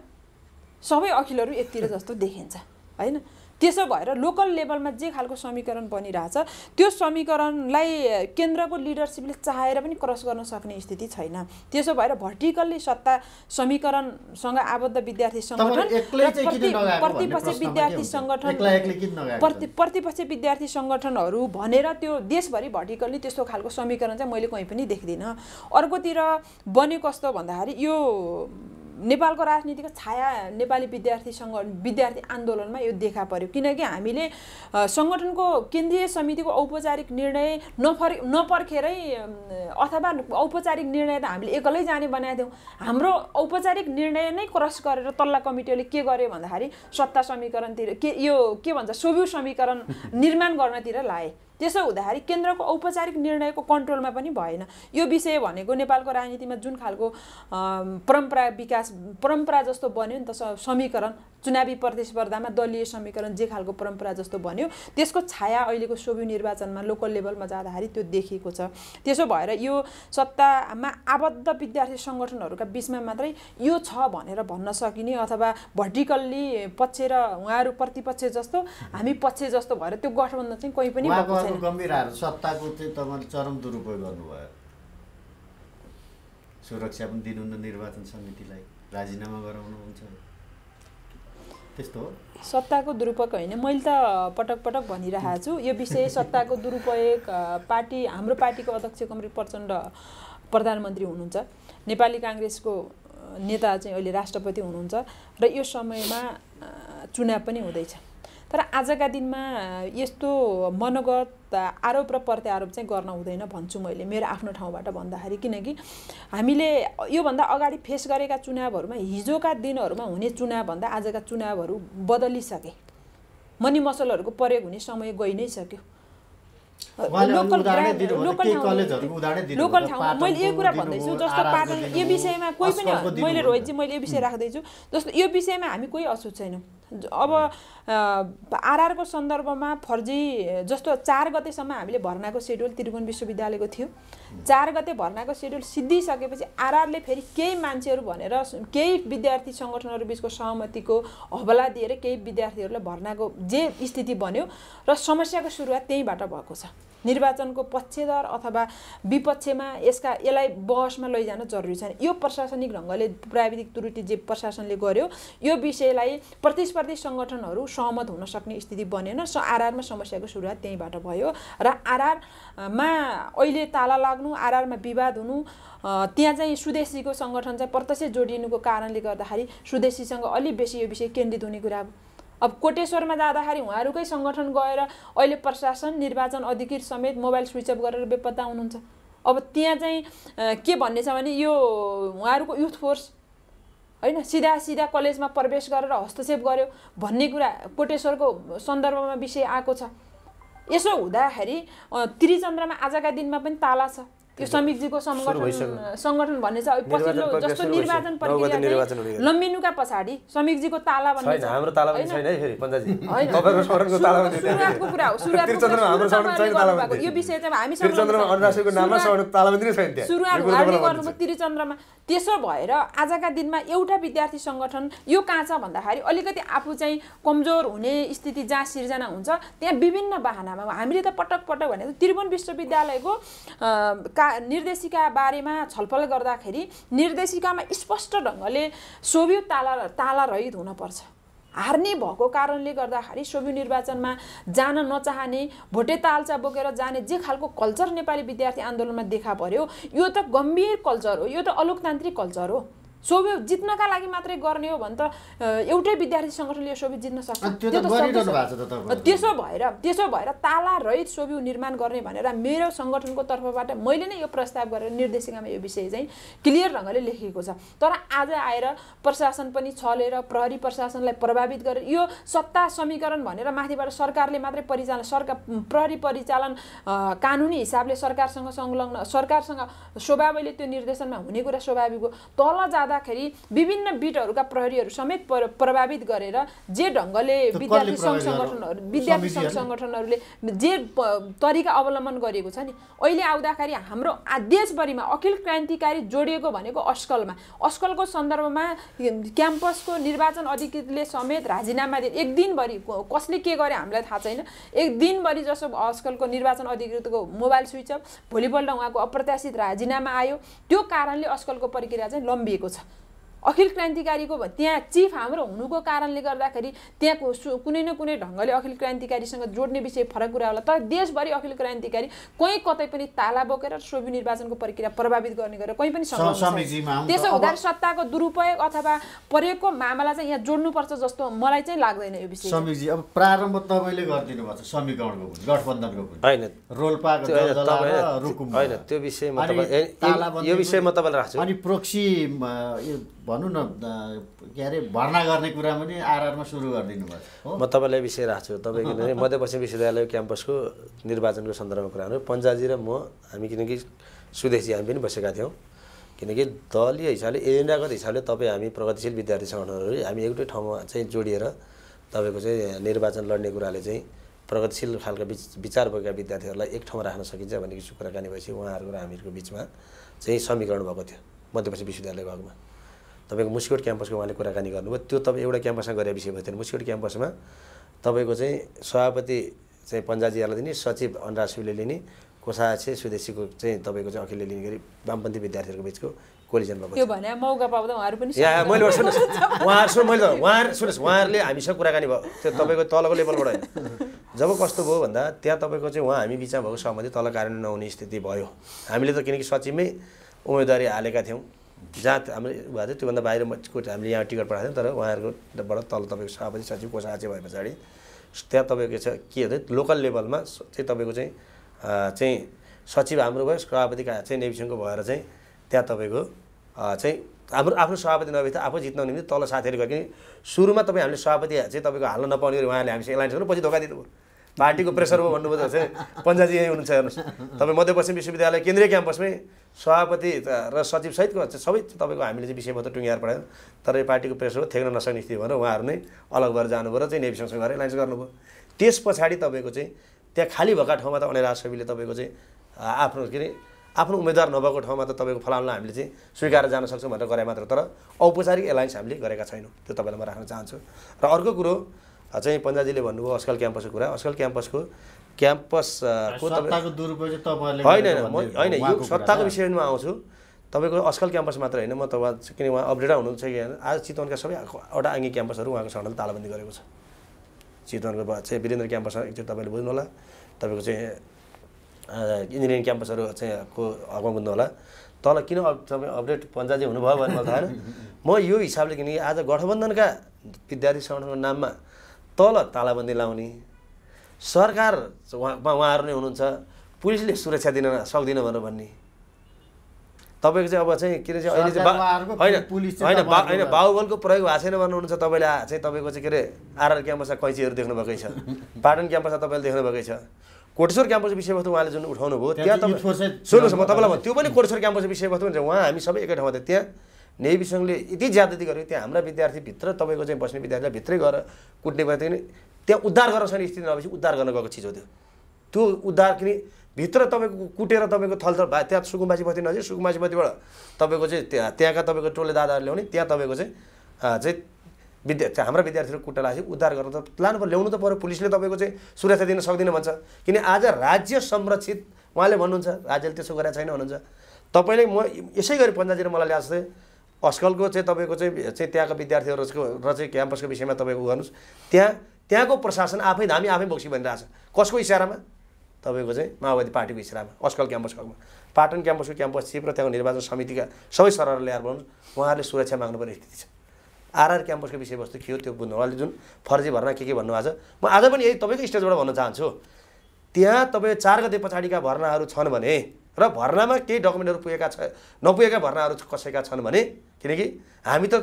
सबै अखिलहरू एकतिर जस्तो देखिन्छ होइन त्यसो भएर लोकल लेभलमा जे खालको समीकरण बनिरहेछ त्यो समीकरणलाई केन्द्रको लिडरसिपले चाहेर पनि क्रस गर्न सक्ने स्थिति छैन त्यसो भएर भर्टिकल्ली सत्ता समीकरणसँग आबद्ध विद्यार्थी सङ्गठन प्रतिपक्ष विद्यार्थी सङ्गठन प्रति प्रतिपक्ष विद्यार्थी सङ्गठनहरू भनेर त्यो देशभरि भर्टिकल्ली त्यस्तो खालको समीकरण चाहिँ मैले कहीँ पनि देख्दिनँ अर्कोतिर बने कस्तो भन्दाखेरि यो नेपालको राजनीतिको छाया नेपाली विद्यार्थी सङ्गठन विद्यार्थी आन्दोलनमा यो देखा पर्यो किनकि हामीले सङ्गठनको केन्द्रीय समितिको औपचारिक निर्णय नफर् नपर्खेरै अथवा औपचारिक निर्णय त हामीले एक्लै जाने बनाएको थियौँ हाम्रो औपचारिक निर्णय नै क्रस गरेर तल्ला कमिटीले के गर्यो भन्दाखेरि सत्ता समीकरणतिर के यो के भन्छ सोभ्यु समीकरण निर्माण गर्नतिर लाए त्यसो हुँदाखेरि केन्द्रको औपचारिक निर्णयको कन्ट्रोलमा पनि भएन यो विषय भनेको नेपालको राजनीतिमा जुन खालको परम्परा विकास परम्परा जस्तो बन्यो नि त समीकरण चुनावी प्रतिस्पर्धामा दलीय समीकरण जे खालको परम्परा जस्तो बन्यो त्यसको छाया अहिलेको सोभि निर्वाचनमा लोकल लेभलमा जाँदाखेरि त्यो देखिएको छ त्यसो भएर यो सत्तामा आबद्ध विद्यार्थी सङ्गठनहरूका बिचमा मात्रै यो छ भनेर भन्न सकिने अथवा भर्टिकल्ली पक्ष र उहाँहरू प्रतिपक्ष जस्तो हामी पक्ष जस्तो भएर त्यो गठबन्धन चाहिँ कोही पनि सत्ताको गम्भीरहरू सत्ताको चाहिँ तपाईँले चरम दुरुपयोग गर्नुभयो सुरक्षा पनि दिनुहुन्न निर्वाचन समितिलाई राजिनामा गराउनुहुन्छ त्यस्तो हो सत्ताको दुरुपयोग होइन मैले त पटक पटक भनिरहेको छु यो विषय सत्ताको दुरुपयोग पार्टी हाम्रो पार्टीको अध्यक्ष कमरी प्रचण्ड प्रधानमन्त्री हुनुहुन्छ नेपाली काङ्ग्रेसको नेता चाहिँ अहिले राष्ट्रपति हुनुहुन्छ र यो समयमा चुनाव पनि हुँदैछ तर आजका दिनमा यस्तो मनोगत आरोप र प्रत्यारोप चाहिँ गर्न हुँदैन भन्छु मैले मेरो आफ्नो ठाउँबाट भन्दाखेरि किनकि हामीले योभन्दा अगाडि फेस गरेका चुनावहरूमा हिजोका दिनहरूमा हुने चुनावभन्दा आजका चुनावहरू बदलिसके मसलहरूको प्रयोग हुने समय गइ नै सक्यो लोकल लोकल ठाउँमा मैले यो कुरा भन्दैछु जस्तो पाटन यो विषयमा कोही पनि मैले रोहितजी मैले यो विषय राख्दैछु जस्तो यो विषयमा हामी कोही अछुत छैनौँ अब आरआरको सन्दर्भमा फर्जी जस्तो चार गतेसम्म हामीले भर्नाको सेड्युल त्रिभुवन विश्वविद्यालयको थियो चार गते भर्नाको सेड्युल सिद्धिसकेपछि आरआरले फेरि केही मान्छेहरू भनेर केही विद्यार्थी सङ्गठनहरू बिचको सहमतिको हवला दिएर केही विद्यार्थीहरूलाई भर्नाको जे स्थिति बन्यो र समस्याको सुरुवात त्यहीँबाट भएको छ निर्वाचनको पक्षधर अथवा विपक्षमा यसका यसलाई बहसमा लैजान जरुरी छैन यो प्रशासनिक ढङ्गले प्राविधिक त्रुटि जे प्रशासनले गर्यो यो विषयलाई प्रतिस्पर्धा गर्दै सङ्गठनहरू सहमत हुन सक्ने स्थिति बनेन स आरआरमा समस्याको सुरुवात त्यहीँबाट भयो र आरआरमा अहिले ताला लाग्नु आरआरमा विवाद हुनु त्यहाँ चाहिँ स्वदेशीको सङ्गठन चाहिँ प्रत्यक्ष जोडिनुको कारणले गर्दाखेरि स्वदेशीसँग अलिक बेसी यो विषय केन्द्रित हुने कुरा अब कोटेश्वरमा जाँदाखेरि उहाँहरूकै सङ्गठन गएर अहिले प्रशासन निर्वाचन अधिकृत समेत मोबाइल स्विच अफ गरेर बेपत्ता हुनुहुन्छ अब त्यहाँ चाहिँ के भन्ने छ भने यो उहाँहरूको युथ फोर्स होइन सिधा सिधा कलेजमा प्रवेश गरेर हस्तक्षेप गर्यो भन्ने कुरा कोटेश्वरको सन्दर्भमा विषय आएको छ यसो हुँदाखेरि त्रिचन्द्रमा आजका दिनमा पनि ताला छ त्यो श्रमिकजीको सङ्गठन सङ्गठन भन्ने छ पछिल्लो जस्तो निर्वाचन प्रक्रिया लम्बिनुका पछाडि समितजीको ताला भन्ने हाम्रो ताला सुरुवातको कुरा हो सुरुवात यो विषय चाहिँ हामीसँग सुरुवात गर्नुभयो त्रिचन्द्रमा त्यसो भएर आजका दिनमा एउटा विद्यार्थी सङ्गठन यो कहाँ छ भन्दाखेरि अलिकति आफू चाहिँ कमजोर हुने स्थिति जहाँ सिर्जना हुन्छ त्यहाँ विभिन्न बाहनामा हामीले त पटक पटक भने त्रिभुवन विश्वविद्यालयको का निर्देशिका बारेमा छलफल गर्दाखेरि निर्देशिकामा स्पष्ट ढङ्गले सोभियो ताला तालारहित हुनपर्छ हार्ने भएको कारणले गर्दाखेरि सोभि निर्वाचनमा जान नचाहने भोटे तालचा बोकेर जाने जे खालको कल्चर नेपाली विद्यार्थी आन्दोलनमा देखा पर्यो यो त गम्भीर कल्चर हो यो त अलोकतान्त्रिक कल्चर हो सोभि जित्नका लागि मात्रै गर्ने हो भने त एउटै विद्यार्थी सङ्गठनले यो सोभि जित्न सक्छ त्यसो भएर त्यसो भएर ताला रहित सोभि निर्माण गर्ने भनेर मेरो सङ्गठनको तर्फबाट मैले नै यो प्रस्ताव गरेर निर्देशिकामा यो विषय चाहिँ क्लियर ढङ्गले लेखिएको छ तर आज आएर प्रशासन पनि छलेर प्रहरी प्रशासनलाई प्रभावित गरेर यो सत्ता समीकरण भनेर माथिबाट सरकारले मात्रै परिचालन सरकार प्रहरी परिचालन कानुनी हिसाबले सरकारसँग संलग्न सरकारसँग स्वभावले त्यो निर्देशनमा हुने कुरा स्वाभाविक हो तल जाँदा गर्दाखेरि विभिन्न बिटहरूका प्रहरीहरू समेत प्रभावित गरेर जे ढङ्गले विद्यार्थी सङ्घ सङ्गठनहरू विद्यार्थी सङ्घ सङ्गठनहरूले जे तरिका अवलम्बन गरिएको छ नि अहिले आउँदाखेरि हाम्रो देशभरिमा अखिल क्रान्तिकारी जोडिएको भनेको अस्कलमा अस्कलको सन्दर्भमा क्याम्पसको निर्वाचन अधिकृतले समेत राजीनामा दिए एक दिनभरि कसले के गरे हामीलाई थाहा छैन एक दिनभरि जसो अस्कलको निर्वाचन अधिकृतको मोबाइल स्विच अफ भोलिपल्ट उहाँको अप्रत्याशित राजीनामा आयो त्यो कारणले अस्कलको प्रक्रिया चाहिँ लम्बिएको छ अखिल क्रान्तिकारीको त्यहाँ चिफ हाम्रो हुनुको कारणले गर्दाखेरि त्यहाँको कुनै न कुनै ढङ्गले अखिल क्रान्तिकारीसँग जोड्ने विषय फरक कुरा होला तर देशभरि अखिल क्रान्तिकारी कहीँ कतै पनि ताला बोकेर सोभि निर्वाचनको प्रक्रिया प्रभावित गर्ने गरेर कहीँ पनि त्यसो हुँदा सत्ताको दुरुपयोग अथवा प्रयोगको मामला चाहिँ यहाँ जोड्नुपर्छ जस्तो मलाई चाहिँ लाग्दैन यो विषय समीजी अब प्रारम्भ तपाईँले गरिदिनु भएको छ समीकरणको गठबन्धनको होइन त्यो विषयमा यो विषयमा तपाईँलाई राख्छु अनि प्रोक्सी भनौँ न के अरे भर्ना गर्ने कुरा पनि आरआरमा सुरु गरिदिनु भयो म तपाईँलाई विषय राख्छु तपाईँ किनभने मध्यपश्चिम विश्वविद्यालय क्याम्पसको निर्वाचनको सन्दर्भमा कुराहरू पन्जाजी र म हामी किनकि स्वदेशी हामी पनि बसेका थियौँ किनकि दलीय हिसाबले एजेन्डागत हिसाबले तपाईँ हामी प्रगतिशील विद्यार्थी सङ्गठनहरू हामी एउटै ठाउँमा चाहिँ जोडिएर तपाईँको चाहिँ निर्वाचन लड्ने कुराले चाहिँ प्रगतिशील खालका विचार भएका विद्यार्थीहरूलाई एक ठाउँमा राख्न सकिन्छ भन्ने कुराकानी भएपछि उहाँहरूको र हामीहरूको बिचमा चाहिँ समीकरण भएको थियो मध्यपश्चिम विश्वविद्यालय भागमा तपाईँको मुस्किट क्याम्पसको उहाँले कुराकानी गर्नुभयो त्यो तपाईँ एउटा क्याम्पसमा गरे विषय भएको थिएन मुस्किट क्याम्पसमा तपाईँको चाहिँ सभापति चाहिँ पन्जाजीहरूलाई दिने सचिव सुले लिने कोषाध्यक्ष स्वदेशीको चाहिँ तपाईँको चाहिँ अखिलले लिने गरी वामपन्थी विद्यार्थीहरूको बिचको कोलिजन भएको मैले सुन्नुहोस् उहाँहरू सुन मैले त उहाँहरू सुन्नुहोस् उहाँहरूले हामीसँग कुराकानी भयो त्यो तपाईँको तलको लेभलबाट होइन जब कस्तो भयो भन्दा त्यहाँ तपाईँको चाहिँ उहाँ हामी बिचमा भएको सहमति तल कारण नहुने स्थिति भयो हामीले त किनकि सचिवमै उम्मेदवारी हालेका थियौँ जहाँ हाम्रो उहाँ थियो त्योभन्दा बाहिरको हामीले यहाँ टिकट पठाएको थियौँ तर उहाँहरूकोबाट तल तपाईँको सभापति सचिव कोषाध्यक्ष भए पछाडि त्यहाँ तपाईँको चाहिँ के हो लोकल लेभलमा चाहिँ तपाईँको चाहिँ चाहिँ सचिव हाम्रो भयो सभापति चाहिँ नेभिसनको भएर चाहिँ त्यहाँ तपाईँको चाहिँ हाम्रो आफ्नो सभापति नभए त आफू जित्न निम्ति तल साथीहरू गरिकन सुरुमा तपाईँ हामीले सभापति चाहिँ तपाईँको हाल्न नपाउने गरी उहाँले हामीसँग एलायन्स गर्नु पछि धोका दिनुभयो भाटीको प्रेसर हो भन्नुभयो चाहिँ पन्जाजी यहीँ हुनुहुन्छ हेर्नुहोस् तपाईँ मध्यपश्चिम विश्वविद्यालय केन्द्रीय क्याम्पसमै सभापति र सचिव सहितको सबै तपाईँको हामीले चाहिँ विषयमा त टुङ्ग्याएर पढायौँ तर यो पार्टीको प्रेसर हो थ्याक्न नसक्ने स्थिति भनेर उहाँहरू नै अलग भएर जानुभयो र चाहिँ नेभीसँगसँग गरेर एलायन्स गर्नुभयो त्यस पछाडि तपाईँको चाहिँ त्यहाँ खाली भएका ठाउँमा त अनिराज कविले तपाईँको चाहिँ आफ्नो के अरे आफ्नो उम्मेद्वार नभएको ठाउँमा त तपाईँको फलामलाई हामीले चाहिँ स्वीकार जान सक्छौँ भनेर गरे मात्र तर औपचारिक एलायन्स हामीले गरेका छैनौँ त्यो तपाईँलाई म राख्न चाहन्छु र अर्को कुरो चाहिँ पन्जाजीले भन्नुभयो अस्कल क्याम्पसको कुरा अस्कल क्याम्पसको क्याम्पसको होइन होइन होइन यो सत्ताको विषयमा आउँछु तपाईँको अस्कल क्याम्पस मात्र होइन म तपाईँ किन उहाँ अपडेट हुनुहुन्छ कि आज चितवनका सबै एउटा आङ्गी क्याम्पसहरू उहाँको सडनले तालाबन्दी गरेको छ चितवनको चाहिँ वीरेन्द्र क्याम्पस एकचोटि तपाईँले होला तपाईँको चाहिँ इन्जिनियरिङ क्याम्पसहरू चाहिँ को हकमा होला तल किन तपाईँ अपडेट पन्चाजी हुनुभयो भने मलाई थाहा म यो हिसाबले किनकि आज गठबन्धनका विद्यार्थी सङ्गठनको नाममा तल तालाबन्दी लाउने सरकार उहाँमा उहाँहरू नै हुनुहुन्छ पुलिसले सुरक्षा दिन सक्दिनँ भनेर भन्ने तपाईँको चाहिँ अब चाहिँ के अरे चाहिँ अहिले चाहिँ होइन होइन बाहुबलको प्रयोग भएको छैन भन्नुहुन्छ तपाईँले चाहिँ तपाईँको चाहिँ के अरे आरआर क्याम्पसमा कैँचीहरू देख्नुभएकै छ पाटन क्याम्पसमा तपाईँले देख्नुभएकै छ कोटेश्वर क्याम्पसको विषयवस्तु उहाँले जुन उठाउनु भयो त्यहाँ तपाईँ सुन्नुहोस् म तपाईँलाई त्यो पनि कोटेश्वर क्याम्पसको विषयवस्तु हुन्छ उहाँ हामी सबै एकै ठाउँमा त्यहाँ नेभी सङ्घले यति ज्यादती गर्यो त्यहाँ हाम्रा विद्यार्थीभित्र तपाईँको चाहिँ बस्ने विद्यार्थीलाई भित्रै गएर कुट्ने भयो पनि त्यहाँ उद्धार गर्न सक्ने स्थिति नभएपछि उद्धार गर्न गएको चिज हो त्यो त्यो उद्धार किन भित्र तपाईँको कुटेर तपाईँको थलथल भा त्यहाँ सुकुम्बासी बस्ती नजिक सुकुम्बासी बस्तीबाट तपाईँको चाहिँ त्यहाँ त्यहाँका तपाईँको टोले दादाहरू ल्याउने त्यहाँ तपाईँको चाहिँ चाहिँ विद्या हाम्रा विद्यार्थीहरू कुट्न लाग्छ उद्धार गर्न त लानु पऱ्यो ल्याउनु त पऱ्यो पुलिसले तपाईँको चाहिँ सुरक्षा दिन सक्दिनँ भन्छ किन आज राज्य संरक्षित उहाँले भन्नुहुन्छ राज्यले त्यसो गरेका छैन भन्नुहुन्छ तपाईँले म यसै गरी पन्जाजीले मलाई ल्याएको अस्कलको चाहिँ तपाईँको चाहिँ चाहिँ त्यहाँको विद्यार्थीहरूको र चाहिँ क्याम्पसको विषयमा तपाईँको गर्नुहोस् त्यहाँ त्यहाँको प्रशासन आफै धामी आफै बोक्सी भनिरहेछ कसको इसारामा तपाईँको चाहिँ माओवादी पार्टीको इसारामा अस्कल क्याम्पस हकमा पाटन क्याम्पसको क्याम्पस चिफ र त्यहाँको निर्वाचन समितिका सबै सरहरू ल्याएर बनाउनु उहाँहरूले सुरक्षा माग्नुपर्ने स्थिति छ आरआर क्याम्पसको विषयवस्तु के हो त्यो बुझ्नु अहिले जुन फर्जी भर्ना के के भन्नुभएको छ म आज पनि यही तपाईँको स्टेजबाट भन्न चाहन्छु त्यहाँ तपाईँ चार गते पछाडिका भर्नाहरू छन् भने र भर्नामा केही डकुमेन्टहरू पुगेका छ नपुगेका भर्नाहरू कसैका छन् भने किनकि हामी त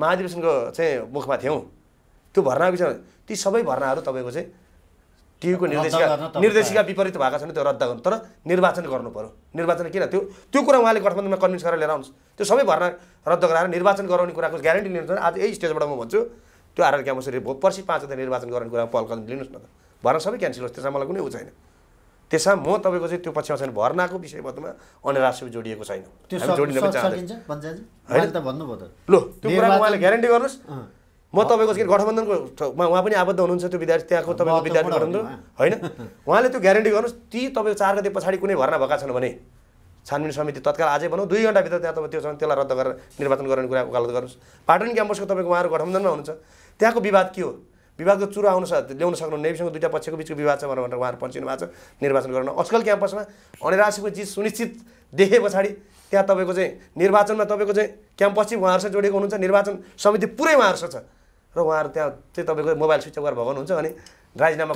महाधिवेशनको चाहिँ मुखमा थियौँ त्यो भर्ना विषय ती सबै भर्नाहरू तपाईँको चाहिँ टिभीको निर्देशिका निर्देशिका विपरीत भएका छन् त्यो रद्द गर्नु तर निर्वाचन गर्नु पऱ्यो निर्वाचन किन त्यो त्यो कुरा उहाँले गठबन्धनमा कन्भिन्स गरेर लिएर आउनुहोस् त्यो सबै भर्ना रद्द गराएर निर्वाचन गराउने कुराको ग्यारेन्टी लिनुहोस् आज यही स्टेजबाट म भन्छु त्यो आएर क्याम्पस पर्सि पाँच गते निर्वाचन गराउने कुरा पहल कदम लिनुहोस् न त भर्ना सबै क्यान्सल होस् त्यसमा मलाई कुनै ऊ छैन त्यसमा म तपाईँको चाहिँ त्यो पछि आउँछ भर्नाको विषयवस्तुमा अनिराश्य जोडिएको छैन लो त्यो कुरा उहाँले ग्यारेन्टी गर्नुहोस् म तपाईँको गठबन्धनको उहाँ पनि आबद्ध हुनुहुन्छ त्यो विद्यार्थी त्यहाँको तपाईँको विद्यार्थी गठबन्धन होइन उहाँले त्यो ग्यारेन्टी गर्नुहोस् ती तपाईँको चार गते पछाडि कुनै भर्ना भएका छन् भने छानबिन समिति तत्काल आजै भनौँ दुई घन्टाभित्र त्यहाँ तपाईँ त्यो छ त्यसलाई रद्द गरेर निर्वाचन गर्ने कुरा उकालत गर्नुहोस् पाटन क्याम्पसको तपाईँको उहाँहरू गठबन्धनमा हुनुहुन्छ त्यहाँको विवाद के हो विभाग चुरा आउन ल्याउन सक्नु नेभीसँग दुईवटा पक्षको बिचको विवाद छ भनेर उहाँहरू पन्चिनु भएको छ निर्वाचन गर्न अचकल क्याम्पसमा अनिराशीको जित सुनिश्चित देखे पछाडि त्यहाँ तपाईँको चाहिँ निर्वाचनमा तपाईँको चाहिँ क्याम्पस चाहिँ उहाँहरूसँग जोडेको हुनुहुन्छ निर्वाचन समिति पुरै उहाँहरूसँग छ र उहाँहरू त्यहाँ चाहिँ तपाईँको मोबाइल स्विच अफ गरेर भगाउनुहुन्छ अनि होइन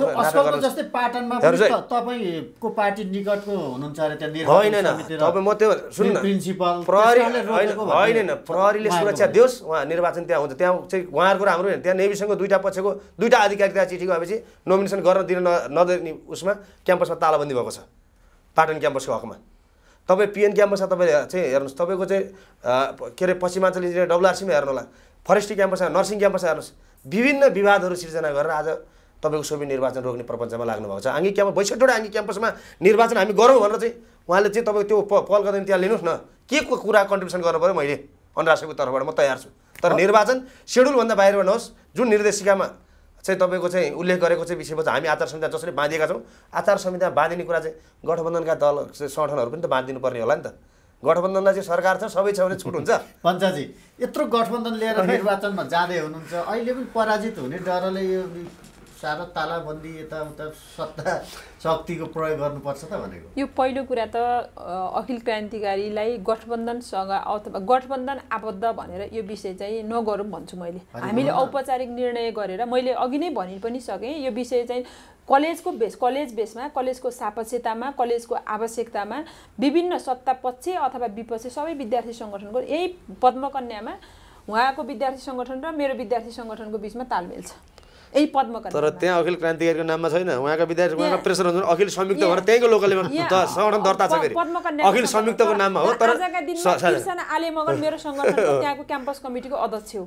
प्रहरीले सुरक्षा दियोस् उहाँ निर्वाचन त्यहाँ हुन्छ त्यहाँ चाहिँ उहाँहरूको राम्रो होइन त्यहाँ नेभीसँग दुईवटा पक्षको दुईवटा आधिकारिकता चिठी गएपछि नोमिनेसन गर्न दिन नदिने उसमा क्याम्पसमा तालाबन्दी भएको छ पाटन क्याम्पसको हकमा तपाईँ पिएन क्याम्पसमा तपाईँ चाहिँ हेर्नुहोस् तपाईँको चाहिँ के अरे पश्चिमाञ्चल इन्जिनियर डब्लुआरसीमा हेर्नु होला फरेस्टी क्याम्पसमा नर्सिङ क्याम्पसमा हेर्नुहोस् विभिन्न विवादहरू सिर्जना गरेर आज तपाईँको सोभि निर्वाचन रोक्ने प्रपञ्चमा लाग्नुभएको छ आङ्गी क्याम्प बैसठवटा आङ्गी क्याम्पसमा निर्वाचन हामी गरौँ भनेर चाहिँ उहाँले चाहिँ तपाईँको त्यो पहल गर्दा त्यहाँ लिनुहोस् न के को कुरा कन्ट्रिब्युसन गर्नु पऱ्यो मैले अनुराष्ट्रको तर्फबाट म तयार छु तर निर्वाचन सेड्युलभन्दा बाहिर नहोस् जुन निर्देशिकामा चाहिँ तपाईँको चाहिँ उल्लेख गरेको चाहिँ विषयमा चाहिँ हामी आचार संहिता जसरी बाँधिएका छौँ आचार संहिता बाँधिने कुरा चाहिँ गठबन्धनका दल सङ्गठनहरू पनि त पर्ने होला नि त गठबन्धनलाई चाहिँ सरकार छ सबै छ भने छुट हुन्छ पञ्चाजी यत्रो गठबन्धन लिएर निर्वाचनमा जाँदै हुनुहुन्छ अहिले पनि पराजित हुने डरले यो सारा तालाबन्दी यताउता सत्ता शक्तिको प्रयोग गर्नुपर्छ त भनेको यो पहिलो कुरा त अखिल क्रान्तिकारीलाई गठबन्धनसँग अथवा गठबन्धन आबद्ध भनेर यो विषय चाहिँ नगरौँ भन्छु मैले हामीले औपचारिक निर्णय गरेर मैले अघि नै भनि पनि सकेँ यो विषय चाहिँ कलेजको बेस कलेज बेसमा कलेजको सापक्षतामा कलेजको आवश्यकतामा विभिन्न सत्ता सत्तापक्ष अथवा विपक्ष सबै विद्यार्थी सङ्गठनको यही पद्मकन्यामा उहाँको विद्यार्थी सङ्गठन र मेरो विद्यार्थी सङ्गठनको बिचमा तालमेल छ यही पदमा तर त्यहाँ अखिल क्रान्तिकारीको नाममा छैन उहाँका विद्यार्थी उहाँका प्रेसर हुन्छ अखिल संयुक्त भएर त्यहीँको लोकलमा त सङ्गठन दर्ता छ फेरि अखिल संयुक्तको नाममा हो तर आले मगर मेरो सङ्गठनको त्यहाँको क्याम्पस कमिटीको अध्यक्ष हो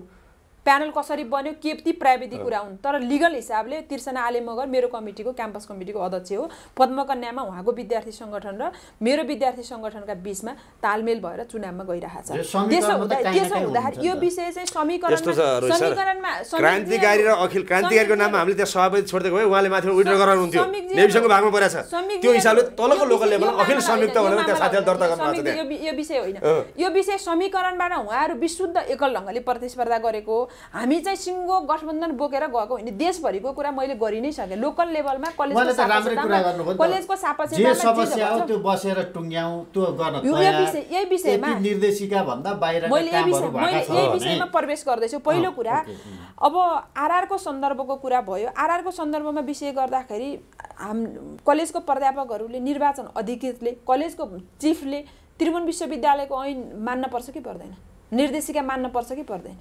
प्यानल कसरी बन्यो के ती प्राविधिक कुरा हुन् तर लिगल हिसाबले तिर्सना आले मगर मेरो कमिटीको क्याम्पस कमिटीको अध्यक्ष हो पद्मकन्यामा उहाँको विद्यार्थी सङ्गठन र मेरो विद्यार्थी सङ्गठनका बिचमा तालमेल भएर चुनावमा गइरहेको छ त्यसो हुँदा त्यसो हुँदाखेरि यो विषय चाहिँ समीकरण समीकरणमा क्रान्तिकारी र अखिल क्रान्तिकारीको नाममा हामीले त्यहाँ सभापति छोडिदिएको भए उहाँले माथि विड्र गराउनुहुन्थ्यो नेभिसनको भागमा परेछ त्यो हिसाबले तलको लोकल लेभलमा अखिल संयुक्त भनेर त्यहाँ साथीहरू दर्ता गर्नु यो विषय होइन यो विषय समीकरणबाट उहाँहरू विशुद्ध एकल ढङ्गले प्रतिस्पर्धा गरेको हामी चाहिँ सिङ्गो गठबन्धन बोकेर गएको होइन देशभरिको कुरा मैले गरि नै सकेँ लोकल लेभलमा कलेजको विषयमा प्रवेश गर्दैछु पहिलो कुरा अब आरआरको सन्दर्भको कुरा भयो आरआरको सन्दर्भमा विषय गर्दाखेरि हाम कलेजको प्राध्यापकहरूले निर्वाचन अधिकृतले कलेजको चिफले त्रिभुवन विश्वविद्यालयको ऐन पर्छ कि पर्दैन निर्देशिका पर्छ कि पर्दैन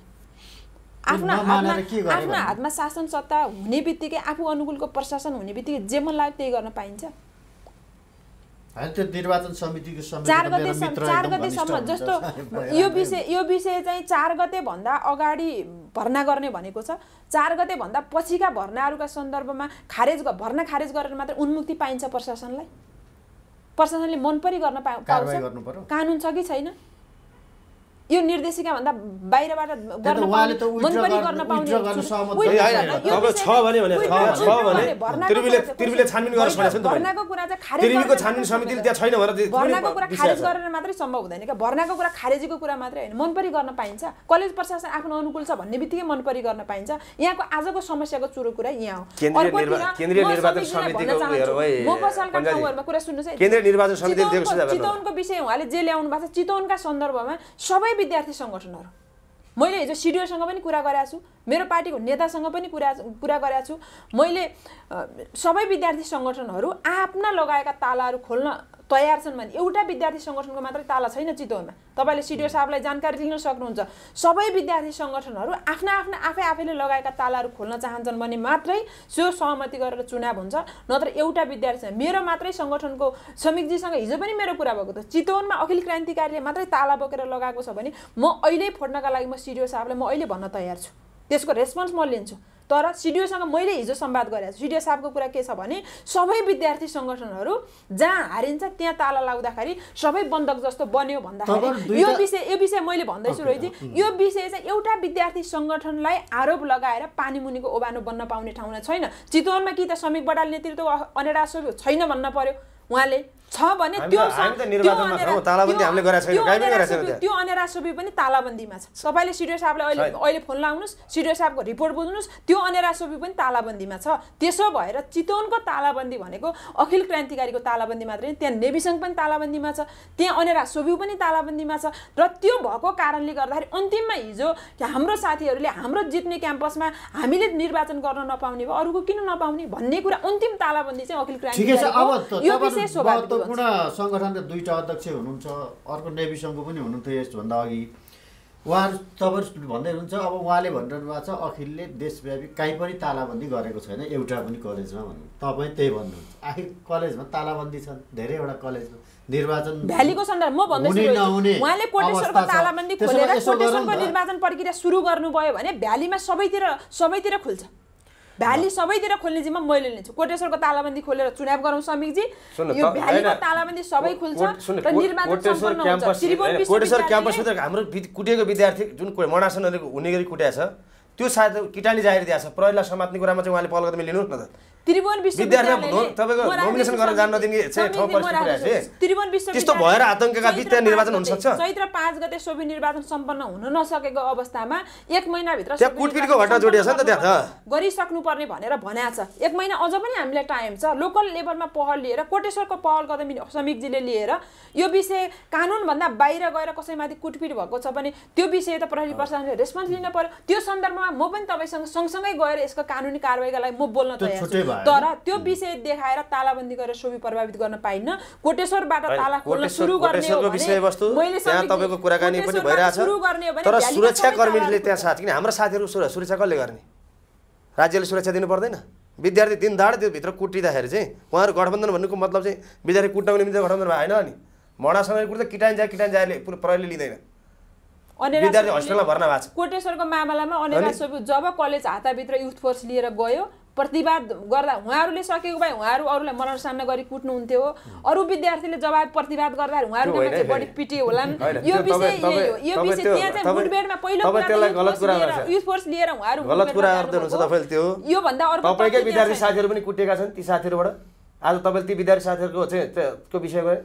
आफ्नो हातमा आफ्नो हातमा शासन सत्ता हुने बित्तिकै आफू अनुकूलको प्रशासन हुने बित्तिकै जे मन लाग्यो त्यही गर्न पाइन्छ चार गतेसम्म चार गतेसम्म जस्तो यो विषय यो विषय चाहिँ चार गते भन्दा अगाडि भर्ना गर्ने भनेको छ चार गते भन्दा पछिका भर्नाहरूका सन्दर्भमा खारेज भर्ना खारेज गरेर मात्र उन्मुक्ति पाइन्छ प्रशासनलाई प्रशासनले मन पनि गर्न पा पाउँछ कानुन छ कि छैन यो निर्देशिका भन्दा बाहिरबाट मात्रै सम्भव हुँदैन क्या भर्नाको कुरा खारेजीको कुरा मात्रै होइन मनपरी गर्न पाइन्छ कलेज प्रशासन आफ्नो अनुकूल छ भन्ने बित्तिकै मनपरी गर्न पाइन्छ यहाँको आजको समस्याको चुरो कुरा यहाँ हो केन्द्रीय निर्वाचन समितिले चितवनको विषय उहाँले जे ल्याउनु भएको छ चितवनका सन्दर्भमा सबै विद्यार्थी सङ्गठनहरू मैले हिजो सिडिओसँग पनि कुरा गरेको छु मेरो पार्टीको नेतासँग पनि कुरा कुरा गरेको छु मैले सबै विद्यार्थी सङ्गठनहरू आफ्ना लगाएका तालाहरू खोल्न तयार छन् भने एउटा विद्यार्थी सङ्गठनको मात्रै ताला छैन चितवनमा तपाईँले सिडिओ साहबलाई जानकारी लिन सक्नुहुन्छ सबै विद्यार्थी सङ्गठनहरू आफ्ना आफ्ना आफै आफैले लगाएका तालाहरू खोल्न चाहन्छन् भने मात्रै सो सहमति गरेर चुनाव हुन्छ नत्र एउटा विद्यार्थी मेरो मात्रै सङ्गठनको श्रमिकजीसँग हिजो पनि मेरो कुरा भएको थियो चितवनमा अखिल क्रान्तिकारीले मात्रै ताला बोकेर लगाएको छ भने म अहिले फोड्नका लागि म सिडिओ साहबलाई म अहिले भन्न तयार छु त्यसको रेस्पोन्स म लिन्छु तर सिडिओसँग मैले हिजो सम्वाद गरेको छु सिडिओ साहबको कुरा के छ भने सबै विद्यार्थी सङ्गठनहरू जहाँ हारिन्छ त्यहाँ ताला लाउँदाखेरि सबै बन्धक जस्तो बन्यो भन्दाखेरि यो विषय यो विषय मैले भन्दैछु रोहितजी यो विषय चाहिँ एउटा विद्यार्थी सङ्गठनलाई आरोप लगाएर पानी मुनिको ओबानो बन्न पाउने ठाउँमा छैन चितवनमा कि त श्रमिक बडाल नेतृत्व अनेडासो छैन भन्न पर्यो उहाँले छ भने त्यो त्यो अनेरा सुबी पनि तालाबन्दीमा छ तपाईँले सिडिओ साहबलाई अहिले अहिले फोन लाउनुहोस् सिडिओ साहबको रिपोर्ट बुझ्नुहोस् त्यो अनेरा सुबी पनि तालाबन्दीमा छ त्यसो भएर चितवनको तालाबन्दी भनेको अखिल क्रान्तिकारीको तालाबन्दी मात्रै त्यहाँ नेविसङ पनि तालाबन्दीमा छ त्यहाँ अनेरा पनि तालाबन्दीमा छ र त्यो भएको कारणले गर्दाखेरि अन्तिममा हिजो हाम्रो साथीहरूले हाम्रो जित्ने क्याम्पसमा हामीले निर्वाचन गर्न नपाउने भयो अरूको किन नपाउने भन्ने कुरा अन्तिम तालाबन्दी चाहिँ अखिल क्रान्तिकारी यो विषय स्वभाव एउटा सङ्गठनका दुईवटा अध्यक्ष हुनुहुन्छ अर्को नेभी सङ्घको पनि हुनुहुन्थ्यो यसभन्दा अघि उहाँहरू तपाईँहरू भन्दै हुनुहुन्छ अब उहाँले भनिरहनु भएको छ अखिलले देशव्यापी काहीँ पनि तालाबन्दी गरेको छैन एउटा पनि कलेजमा भन्नु तपाईँ त्यही भन्नुहुन्छ आखिर कलेजमा तालाबन्दी छन् धेरैवटा कलेजमा निर्वाचन भ्यालीको सन्दर्भ उहाँले कोटेश्वरको तालाबन्दी खोलेर कोटेश्वरको निर्वाचन प्रक्रिया सुरु गर्नुभयो भने भ्यालीमा सबैतिर सबैतिर खुल्छ भ्याली सबैतिर खोल्ने जिम्मा मैले लिन्छु कोटेश्वरको तालाबन्दी खोलेर चुनाव गरौँ समीजी यो भ्यालीको तालाबन्दी सबै खुल्छ र निर्माण कोटेश्वर क्याम्पसभित्र हाम्रो कुटेको विद्यार्थी जुन मनासन हुने गरी कुटिया छ त्यो सायद किटानी जाहेर दिएको छ प्रहरीलाई समात्ने कुरामा चाहिँ उहाँले पहल गर्दा न त त्रिभुवन चैत्र 5 गते निर्वाचन सम्पन्न हुन नसकेको अवस्थामा एक महिनाभित्र भनेर भनेको छ एक महिना अझ पनि हामीलाई टाइम छ लोकल लेभलमा पहल लिएर कोटेश्वरको पहल कदमी श्रमिकजीले लिएर यो विषय कानुनभन्दा बाहिर गएर कसैमाथि कुटपिट भएको छ भने त्यो विषय त प्रहरी प्रशासनले रेस्पोन्स लिन पर्यो त्यो सन्दर्भमा म पनि तपाईँसँग सँगसँगै गएर यसको कानुनी कारवाहीका लागि म बोल्न तयार तर त्यो विषय देखाएर तालाबन्दी गरेर शोभि प्रभावित गर्न पाइन्न कोटेश्वरबाट ताला खोल्न सुरु गर्ने हो त्यहाँ तपाईँको कुराकानी पनि भइरहेछ तर सुरक्षाकर्मीले त्यहाँ साथ किन हाम्रो साथीहरू सुरक्षा कसले गर्ने राज्यले सुरक्षा दिनु पर्दैन विद्यार्थी दिन दाड दिनधाड भित्र कुटिँदाखेरि चाहिँ उहाँहरू गठबन्धन भन्नुको मतलब चाहिँ विद्यार्थी कुट्न पनि मिल्छ गठबन्धन भएन नि मडासँग कुट्दा किटान जाले प्रहरीले लिँदैन विद्यार्थी हस्टेलमा भर्ना भएको कोटेश्वरको मामलामा अनि जब कलेज हाताभित्र युथ फोर्स लिएर गयो प्रतिवाद गर्दा उहाँहरूले सकेको भए उहाँहरू अरूलाई मरण सामना गरी कुट्नुहुन्थ्यो अरू विद्यार्थीले जवाब प्रतिवाद गर्दा उहाँहरू बढी पिटे होलान् यो विषय यो विषय त्यहाँ चाहिँ मुठभेडमा पहिलो युथ फोर्स लिएर उहाँहरू गलत कुरा गर्दै तपाईँले त्यो योभन्दा अर्को तपाईँकै विद्यार्थी साथीहरू पनि कुटेका छन् ती साथीहरूबाट आज तपाईँले ती विद्यार्थी साथीहरूको चाहिँ त्यो विषय गयो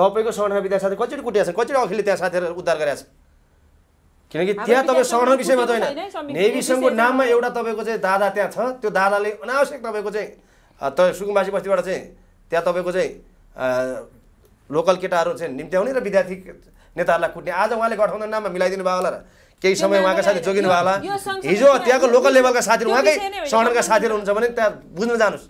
तपाईँको सङ्गठन विद्यार्थी साथी कसरी कुटेका छन् कसरी अखिले त्यहाँ साथीहरू उद्धार गरेका छन् किनकि त्यहाँ तपाईँ सङ्गठन विषयमा त होइन नेभी सङ्घको नाममा एउटा तपाईँको चाहिँ दादा त्यहाँ छ त्यो दादाले अनावश्यक तपाईँको चाहिँ त सुकुम्बासी बस्तीबाट चाहिँ त्यहाँ तपाईँको चाहिँ लोकल केटाहरू चाहिँ निम्त्याउने र विद्यार्थी नेताहरूलाई कुट्ने आज उहाँले गठबन्धन नाममा मिलाइदिनु भयो होला र केही समय उहाँका साथी जोगिनु भयो होला हिजो त्यहाँको लोकल लेभलका साथीहरू उहाँकै सङ्गठनका साथीहरू हुन्छ भने त्यहाँ बुझ्न जानुहोस्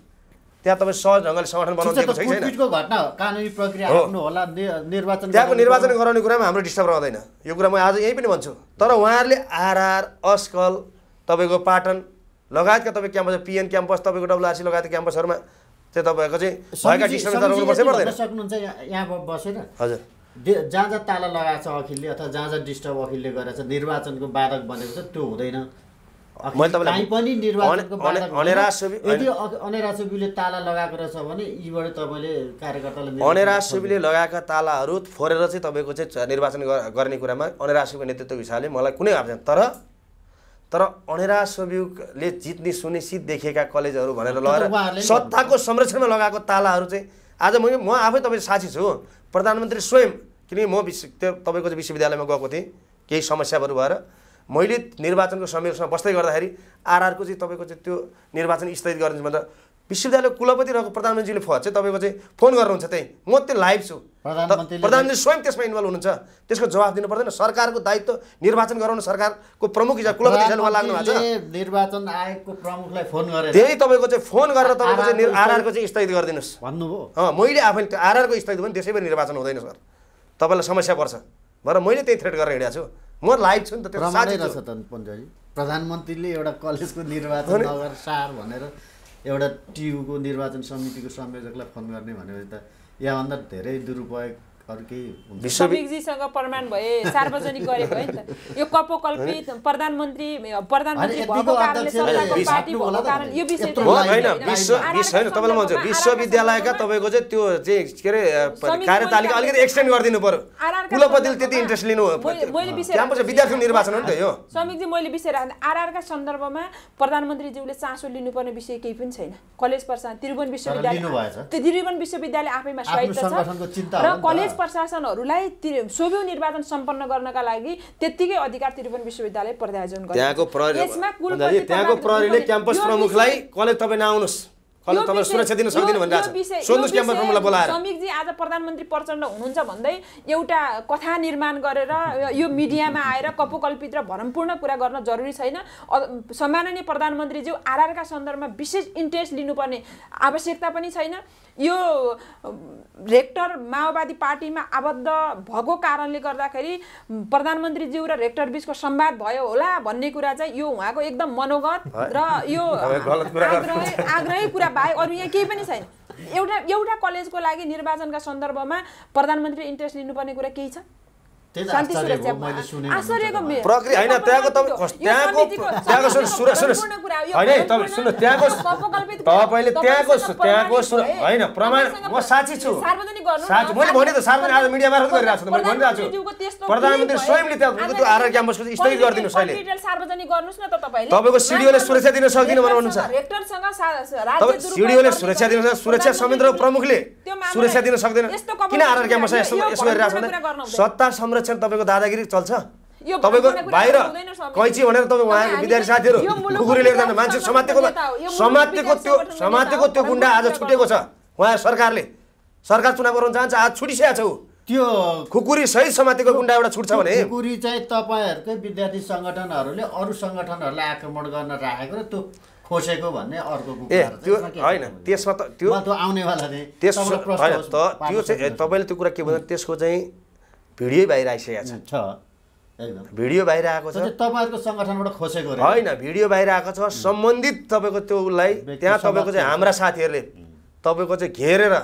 त्यहाँ तपाईँ सहज ढङ्गले सङ्गठन बनाउनु दिएको छैन कानुनी प्रक्रिया होला निर्वाचन त्यहाँको निर्वाचन गराउने कुरामा हाम्रो डिस्टर्ब रहँदैन यो कुरा म आज यहीँ पनि भन्छु तर उहाँहरूले आरआर अस्कल तपाईँको पाटन लगायतका तपाईँ क्याम्पस पिएन क्याम्पस तपाईँको डब्लुआरसी लगायतका क्याम्पसहरूमा त्यो तपाईँको चाहिँ सक्नुहुन्छ यहाँ हजुर जहाँ जहाँ ताला लगाएको छ अखिलले अथवा जहाँ जहाँ डिस्टर्ब अखिलले गरेर निर्वाचनको बाधक बनेको छ त्यो हुँदैन अनेरा सुबीले लगाएका तालाहरू फोरेर चाहिँ तपाईँको चाहिँ निर्वाचन गर्ने कुरामा अनेरा सुबीको नेतृत्वको हिसाबले मलाई कुनै आएको तर तर अनेरा सुबीले जित्ने सुनिश्चित देखिएका कलेजहरू भनेर लगाएर सत्ताको संरक्षणमा लगाएको तालाहरू चाहिँ आज म म आफै तपाईँ साथी छु प्रधानमन्त्री स्वयं किनकि म विश्व त्यो तपाईँको चाहिँ विश्वविद्यालयमा गएको थिएँ केही समस्याहरू भएर मैले निर्वाचनको समयमा बस्दै गर्दाखेरि आरआरको चाहिँ तपाईँको चाहिँ त्यो निर्वाचन स्थगित गर्ने भन्दा विश्वविद्यालय कुलपति रहेको प्रधानमन्त्रीले फो चाहिँ तपाईँको चाहिँ फोन गर्नुहुन्छ त्यहीँ म त्यो लाइभ छु प्रधानमन्त्री स्वयं त्यसमा इन्भल्भ हुनुहुन्छ त्यसको जवाब दिनु पर्दैन सरकारको दायित्व निर्वाचन गराउनु सरकारको प्रमुख हिसाब कुलपति हिसाब उहाँ लाग्नु भएको छ निर्वाचन आयोगको प्रमुखलाई फोन गरेर त्यही तपाईँको चाहिँ फोन गरेर तपाईँको चाहिँ आरआरको चाहिँ स्थगित गरिदिनुहोस् भन्नुभयो मैले आफैले त्यो आरआरको स्थगित पनि त्यसै त्यसैभरि निर्वाचन हुँदैन सर तपाईँलाई समस्या पर्छ भनेर मैले त्यही थ्रेट गरेर हिँडेको छु म लाइभ छु नि त त्यो साथी रहेछ त पन्जाजी प्रधानमन्त्रीले एउटा कलेजको निर्वाचन नगर सार भनेर एउटा टियुको निर्वाचन समितिको संयोजकलाई फोन गर्ने भनेपछि त यहाँभन्दा धेरै दुरुपयोग अरू केही समिकजीसँग प्रमाण भए सार्वजनिक गरे है नि त यो कपोकल्पित प्रधानमन्त्री प्रधानमन्त्री भएको कारणले सरकारको यो विषय होइन विश्व होइन तपाईँलाई म विश्वविद्यालयका तपाईँको चाहिँ त्यो चाहिँ के अरे कार्यतालिका अलिकति एक्सटेन्ड गरिदिनु पर्यो कुलपतिले त्यति इन्ट्रेस्ट लिनु मैले विषय विद्यार्थी निर्वाचन हो नि त यो समिकजी मैले विषय राख्दा आरआरका सन्दर्भमा प्रधानमन्त्रीज्यूले चासो लिनुपर्ने विषय केही पनि छैन कलेज प्रशासन त्रिभुवन विश्वविद्यालय त्रिभुवन विश्वविद्यालय आफैमा स्वायत्त छ र कलेज प्रशासनहरूलाई सोभ्यौ निर्वाचन सम्पन्न गर्नका लागि त्यत्तिकै अधिकार त्रिभुवन विश्वविद्यालय प्रत्यायोजन गर्छ त्यहाँको प्रहरीले क्याम्पस प्रमुखलाई कलेज तपाईँ नआउनुहोस् श्रमिकजी आज प्रधानमन्त्री प्रचण्ड हुनुहुन्छ भन्दै एउटा कथा निर्माण गरेर यो मिडियामा आएर कपोकल्पित र भरमपूर्ण कुरा गर्न जरुरी छैन सम्माननीय प्रधानमन्त्रीज्यू आरआरका सन्दर्भमा विशेष इन्ट्रेस्ट लिनुपर्ने आवश्यकता पनि छैन यो रेक्टर माओवादी पार्टीमा आबद्ध भएको कारणले गर्दाखेरि प्रधानमन्त्रीज्यू र रेक्टर बिचको संवाद भयो होला भन्ने कुरा चाहिँ यो उहाँको एकदम मनोगत र यो आग्रह आग्रही कुरा बाहेक अरू यहाँ केही पनि छैन एउटा एउटा कलेजको लागि निर्वाचनका सन्दर्भमा प्रधानमन्त्री इन्ट्रेस्ट लिनुपर्ने कुरा केही छ प्रक्रिया होइन त्यहाँको मैले भने त आज प्रधानमन्त्री स्वयंले क्याम्पसको अहिले सुरक्षा दिन भन्नुहुन्छ सुरक्षा सुरक्षा संयन्त्रको प्रमुखले सुरक्षा दिन सक्दैन किन आरोग्य यसो सत्ता संरक्षण तपाईँको दादागिरी चल्छ तपाईँको बाहिर कैची भनेर तपाईँ उहाँको विद्यार्थी साथीहरू खुकुरी लिएर जानु मान्छे समातेको समातेको त्यो समातेको त्यो गुन्डा आज छुटेको छ उहाँ सरकारले सरकार चुनाव गराउन चाहन्छ आज छुटिसकेको छ ऊ त्यो खुकुरी सहित समातेको गुन्डा एउटा छुट्छ भने खुकुरी चाहिँ तपाईँहरूकै विद्यार्थी सङ्गठनहरूले अरू सङ्गठनहरूलाई आक्रमण गर्न राखेको र त्यो खोसेको भन्ने अर्को ए त्यो होइन त्यसमा त त्यो आउनेवाला होइन त त्यो चाहिँ तपाईँले त्यो कुरा के भन्दा त्यसको चाहिँ भिडियो बाहिर आइसकेका छ भिडियो बाहिर आएको छ तपाईँहरूको सङ्गठनबाट खोसेको होइन भिडियो बाहिर आएको छ सम्बन्धित तपाईँको त्यो उसलाई त्यहाँ तपाईँको चाहिँ हाम्रा साथीहरूले तपाईँको चाहिँ घेरेर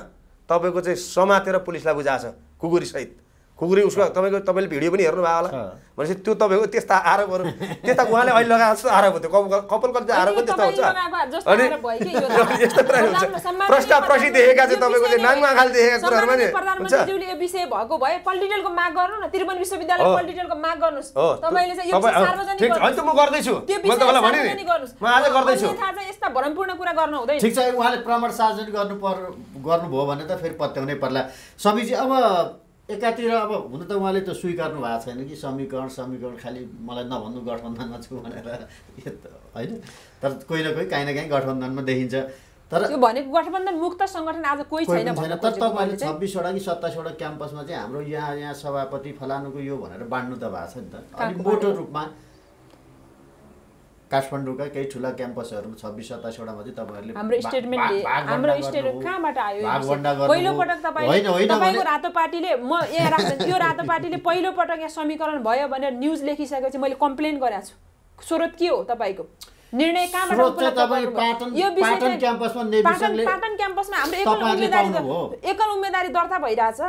तपाईँको चाहिँ समातेर पुलिसलाई बुझाएको छ कुकुरीसहित खुकुरी उसको तपाईँको तपाईँले भिडियो पनि हेर्नुभयो होला भनेपछि त्यो तपाईँको त्यस्ता आरोपहरू त्यस्ता उहाँले अहिले लगाएको जस्तो आरोप हुन्थ्यो कपाल कति आरोप त्यस्तो हुन्छ अनि यस्तो कुरा हुन्छ देखेका चाहिँ तपाईँको चाहिँ आँखाले देखेका कुराहरूमा नि हुन्छ उहाँले प्रमाण सार्वजनिक गर्नु गर्नुभयो भने त फेरि पत्याउनै पर्ला सबैजी अब एकातिर अब हुन त उहाँले त स्वीकार्नु भएको छैन कि समीकरण समीकरण खालि मलाई नभन्नु गठबन्धनमा छु भनेर होइन तर कोही न कोही काहीँ न काहीँ गठबन्धनमा देखिन्छ तर भनेको गठबन्धन मुक्त सङ्गठन आज कोही छैन छैन तर तपाईँले छब्बिसवटा कि सत्ताइसवटा क्याम्पसमा चाहिँ हाम्रो यहाँ यहाँ सभापति फलानुको यो भनेर बाँड्नु त भएको छ नि त अलिक मोटो रूपमा काठमाडौँका केही ठुला क्याम्पसहरू छब्बिस सताइसवटामा चाहिँ तपाईँहरूले हाम्रो स्टेटमेन्टले हाम्रो स्टेटमेन्ट कहाँबाट आयो पहिलो पटक तपाईँ तपाईँको रातो पार्टीले म यहाँ राख्दा त्यो रातो पार्टीले पहिलो पटक यहाँ समीकरण भयो भनेर न्युज लेखिसकेपछि मैले कम्प्लेन गरेको छु स्रोत के हो तपाईँको निर्णय कहाँबाट हाम्रो एकल उम्मेदवारी दर्ता भइरहेछ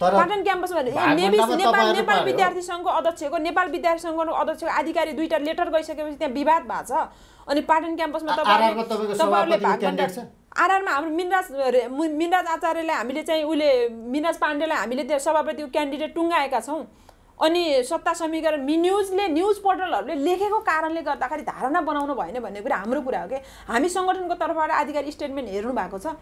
पाटन क्याम्पसमा नेपाल नेपाल विद्यार्थी सङ्घको अध्यक्षको नेपाल विद्यार्थी सङ्घको अध्यक्षको अधिकारी दुईवटा लेटर गइसकेपछि त्यहाँ विवाद भएको छ अनि पाटन क्याम्पसमा तपाईँहरूले आरआरमा हाम्रो मिनराज मिनराज आचार्यलाई हामीले चाहिँ उसले मिनराज पाण्डेलाई हामीले त्यहाँ सभापतिको क्यान्डिडेट टुङ्गाएका छौँ अनि सत्ता समीकरण मि न्युजले न्युज पोर्टलहरूले लेखेको कारणले गर्दाखेरि धारणा बनाउनु भएन भन्ने कुरा हाम्रो कुरा हो कि हामी सङ्गठनको तर्फबाट आधिकारिक स्टेटमेन्ट हेर्नु भएको छ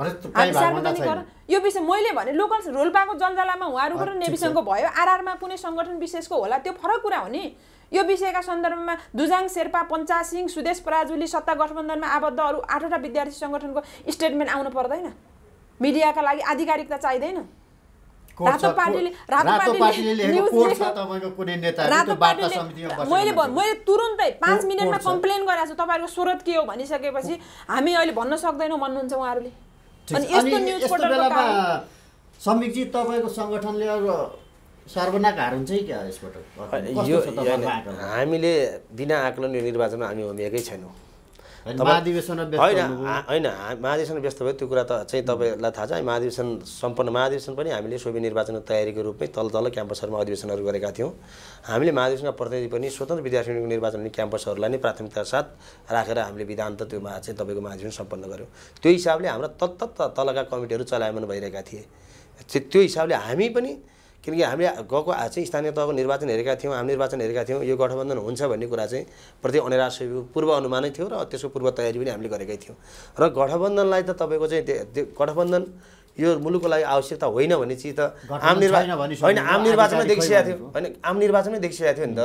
यो विषय मैले भने लोकल रोल्पाको उहाँहरू पनि नेविसङ्घको भयो आरआरमा कुनै सङ्गठन विशेषको होला त्यो फरक कुरा हो नि यो विषयका सन्दर्भमा दुजाङ शेर्पा सिंह सुदेश पराजुली सत्ता गठबन्धनमा आबद्ध अरू आठवटा विद्यार्थी सङ्गठनको स्टेटमेन्ट आउनु पर्दैन मिडियाका लागि आधिकारिकता चाहिँदैन रातो पार्टीले रातो मैले मैले तुरुन्तै पाँच मिनटमा कम्प्लेन गराएको छु तपाईँहरूको स्रोत के हो भनिसकेपछि हामी अहिले भन्न सक्दैनौँ भन्नुहुन्छ उहाँहरूले अनि यस्तो बेलामा संविकजी तपाईँको सङ्गठनले अब हुन्छ कि क्या यसबाट हामीले बिना आकलन यो निर्वाचनमा हामी होमिएकै छैनौँ होइन होइन महाधिवेशन व्यस्त भयो त्यो कुरा त चाहिँ तपाईँलाई थाहा छ महाधिवेशन सम्पन्न महाधिवेशन पनि हामीले सोभि निर्वाचन तयारीको रूपमै तल तल क्याम्पसहरूमा अधिवेशनहरू गरेका थियौँ हामीले महाधिवेशनका प्रतिनिधि पनि स्वतन्त्र विद्यार्थीको निर्वाचन हुने क्याम्पसहरूलाई नै प्राथमिकता साथ राखेर हामीले विधान त त्यो चाहिँ तपाईँको महाधिवेशन सम्पन्न गऱ्यौँ त्यो हिसाबले हाम्रा तत्त तलका कमिटीहरू चलायमान भइरहेका थिए त्यो हिसाबले हामी पनि किनकि हामीले गएको आज चाहिँ स्थानीय तहको निर्वाचन हेरेका थियौँ आम निर्वाचन हेरेका थियौँ यो गठबन्धन हुन्छ भन्ने कुरा चाहिँ प्रति अनिराश पूर्व अनुमानै थियो र त्यसको पूर्व तयारी पनि हामीले गरेकै थियौँ र गठबन्धनलाई त तपाईँको चाहिँ गठबन्धन यो मुलुकको लागि आवश्यकता होइन भन्ने चिज त आम निर्वाचन होइन आम निर्वाचनमै देखिसकेको थियो होइन आम निर्वाचनमै देखिसकेको थियो नि त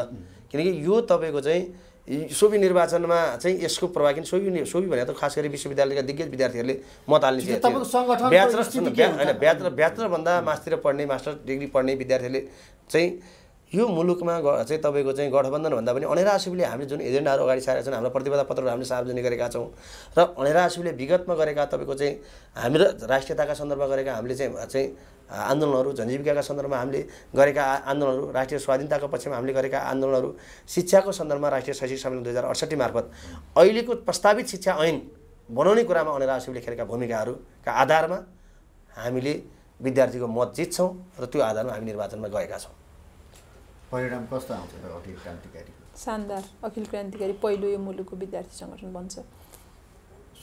किनकि यो तपाईँको चाहिँ सोभि निर्वाचनमा चाहिँ यसको प्रभाव किन सोभि सोभि भनेर त खास गरी विश्वविद्यालयका दिग्गज विद्यार्थीहरूले मत हाल्ने ब्याचलर ब्याचलर ब्याचलरभन्दा मास्तिर पढ्ने मास्टर डिग्री पढ्ने विद्यार्थीहरूले चाहिँ यो मुलुकमा चाहिँ तपाईँको चाहिँ गठबन्धनभन्दा पनि अनेराशिवले हामीले जुन एजेन्डाहरू अगाडि सारेका छन् हाम्रा प्रतिबद्ध पत्रहरू हामीले सार्वजनिक गरेका छौँ र अनेराशिवले विगतमा गरेका तपाईँको चाहिँ हामी राष्ट्रियताका सन्दर्भमा गरेका हामीले चाहिँ चाहिँ आन्दोलनहरू जनजीविकाका सन्दर्भमा हामीले गरेका आन्दोलनहरू राष्ट्रिय स्वाधीनताको पक्षमा हामीले गरेका आन्दोलनहरू शिक्षाको सन्दर्भमा राष्ट्रिय शैक्षिक सम्मेलन दुई हजार अडसट्ठी मार्फत अहिलेको प्रस्तावित शिक्षा ऐन बनाउने कुरामा अनेराशिवले खेलेका भूमिकाहरूका आधारमा हामीले विद्यार्थीको मत जित्छौँ र त्यो आधारमा हामी निर्वाचनमा गएका छौँ परिणाम कस्तो आउँछ त अखिल क्रान्तिकारीको शानदार अखिल क्रान्तिकारी पहिलो यो मुलुकको विद्यार्थी सङ्गठन बन्छ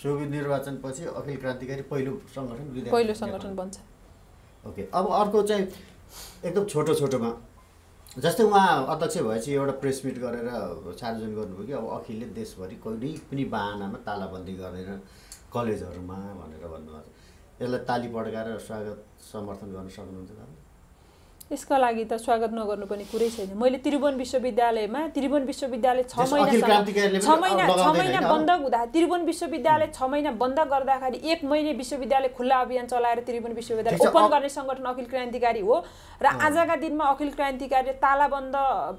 सोभि निर्वाचनपछि अखिल क्रान्तिकारी पहिलो सङ्गठन पहिलो सङ्गठन बन्छ ओके अब अर्को चाहिँ एकदम छोटो छोटोमा जस्तै उहाँ अध्यक्ष भएपछि एउटा प्रेस मिट गरेर सार्वजनिक गर्नुभयो कि अब अखिलले देशभरि कहिले पनि बाहनामा तालाबन्दी गरेर कलेजहरूमा भनेर भन्नुभएको यसलाई ताली पड्काएर स्वागत समर्थन गर्न सक्नुहुन्छ तपाईँ त्यसका लागि त स्वागत नगर्नु पनि कुरै छैन मैले त्रिभुवन विश्वविद्यालयमा त्रिभुवन विश्वविद्यालय छ महिनासम्म छ महिना छ महिना बन्द हुँदा त्रिभुवन विश्वविद्यालय छ महिना बन्द गर्दाखेरि एक महिना विश्वविद्यालय खुल्ला अभियान चलाएर त्रिभुवन विश्वविद्यालय ओपन गर्ने सङ्गठन अखिल क्रान्तिकारी हो र आजका दिनमा अखिल क्रान्तिकारीले तालाबन्द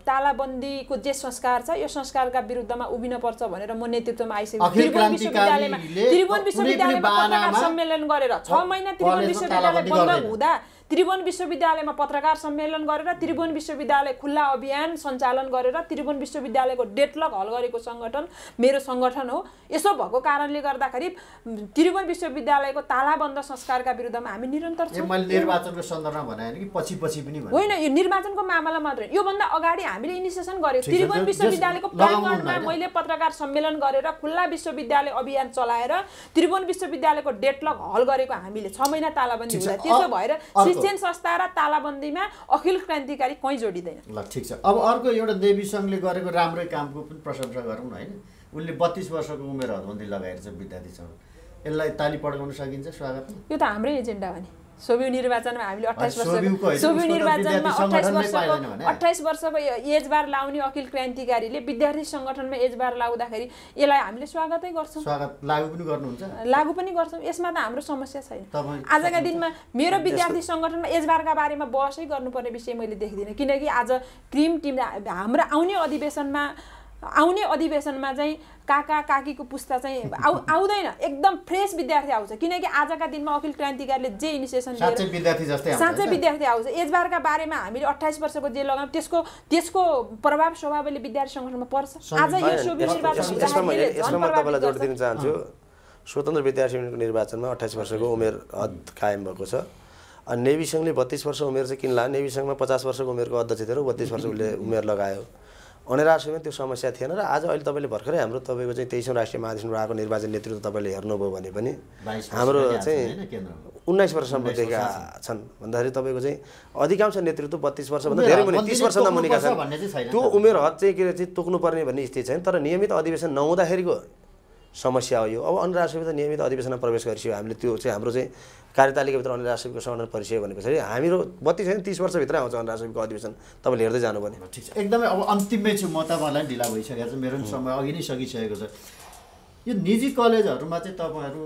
तालाबन्दीको जे संस्कार छ यो संस्कारका विरुद्धमा उभिन पर्छ भनेर म नेतृत्वमा आइसकेको त्रिभुवन विश्वविद्यालयमा त्रिभुवन विश्वविद्यालयमा पत्रकार सम्मेलन गरेर छ महिना त्रिभुवन विश्वविद्यालय बन्द हुँदा त्रिभुवन विश्वविद्यालयमा पत्रकार सम्मेलन गरेर त्रिभुवन विश्वविद्यालय खुल्ला अभियान सञ्चालन गरेर त्रिभुवन विश्वविद्यालयको डेटलक हल गरेको सङ्गठन मेरो सङ्गठन हो यसो भएको कारणले गर्दाखेरि त्रिभुवन विश्वविद्यालयको तालाबन्द संस्कारका विरुद्धमा हामी निरन्तर निर्वाचनको सन्दर्भमा भने कि पछि पछि पनि होइन यो निर्वाचनको मामला मात्रै योभन्दा अगाडि हामीले इनिसिएसन गरेको त्रिभुवन विश्वविद्यालयको प्राङ्गणमा मैले पत्रकार सम्मेलन गरेर खुल्ला विश्वविद्यालय अभियान चलाएर त्रिभुवन विश्वविद्यालयको डेटलक हल गरेको हामीले छ महिना तालाबन्दी हुँदा त्यसो भएर शिक्षण संस्था र तालाबन्दीमा अखिल क्रान्तिकारी कहीँ जोडिँदैन ल ठिक छ अब अर्को एउटा देवी सङ्घले गरेको राम्रै कामको पनि प्रशंसा गरौँ न होइन उनले बत्तिस वर्षको उमेर हदबन्दी लगाएर चाहिँ विद्यार्थी छ यसलाई ताली पड्काउन सकिन्छ स्वागत यो त हाम्रै एजेन्डा हो नि सोभि निर्वाचनमा हामीले अठाइस वर्ष सोभि निर्वाचनमा अठाइस वर्षको अठाइस वर्षको एजबार लाउने अखिल क्रान्तिकारीले विद्यार्थी सङ्गठनमा एजबार लाउँदाखेरि यसलाई हामीले स्वागतै गर्छौँ लागू पनि गर्छौँ यसमा त हाम्रो समस्या छैन आजका दिनमा मेरो विद्यार्थी सङ्गठनमा एजबारका बारेमा बहसै गर्नुपर्ने विषय मैले देख्दिनँ किनकि आज क्रिम टिम हाम्रो आउने अधिवेशनमा आउने अधिवेशनमा चाहिँ काका काकीको पुस्ता चाहिँ आउ आउँदैन एकदम फ्रेस विद्यार्थी आउँछ किनकि आजका दिनमा अखिल क्रान्तिकारीले जे इनिसिएसन साँच्चै विद्यार्थी आउँछ एजबारका बारेमा हामीले अठाइस वर्षको जे लगाऊँ त्यसको त्यसको प्रभाव स्वभावले विद्यार्थी सङ्गठनमा पर्छ आज चाहन्छु स्वतन्त्र विद्यार्थी युनियनको निर्वाचनमा अठाइस वर्षको उमेर हद कायम भएको छ अनि नेभी सङ्घले बत्तिस वर्ष उमेर चाहिँ किन नेभी सङ्घमा पचास वर्षको उमेरको अध्यक्ष थियो बत्तिस वर्ष उसले उमेर लगायो अनेरासम्म त्यो समस्या थिएन र आज अहिले तपाईँले भर्खरै हाम्रो तपाईँको चाहिँ तेइसौँ राष्ट्रिय महाधिवेशनबाट आएको निर्वाचन नेतृत्व तपाईँले हेर्नुभयो भने पनि हाम्रो चाहिँ उन्नाइस वर्षसम्मदेखिका छन् भन्दाखेरि तपाईँको चाहिँ अधिकांश नेतृत्व बत्तिस वर्षभन्दा धेरै मुनि तिस वर्षभन्दा मुनिका छन् त्यो उमेर हद चाहिँ के चाहिँ तोक्नुपर्ने भन्ने स्थिति छैन तर नियमित अधिवेशन नहुँदाखेरिको समस्या हो यो अब अन्य नियमित अधिवेशनमा प्रवेश गरिसक्यो हामीले त्यो चाहिँ हाम्रो चाहिँ कार्यतालिकाभित्र अन्य सङ्गठन परिसक्यो भने पछाडि हामीहरू बत्तिस होइन तिस वर्षभित्र आउँछ अन्य अधिवेशन तपाईँले हेर्दै जानु भने ठिक छ एकदमै अब अन्तिममै छु म तपाईँहरूलाई ढिला भइसकेको छ मेरो समय अघि नै सकिसकेको छ यो निजी कलेजहरूमा चाहिँ तपाईँहरू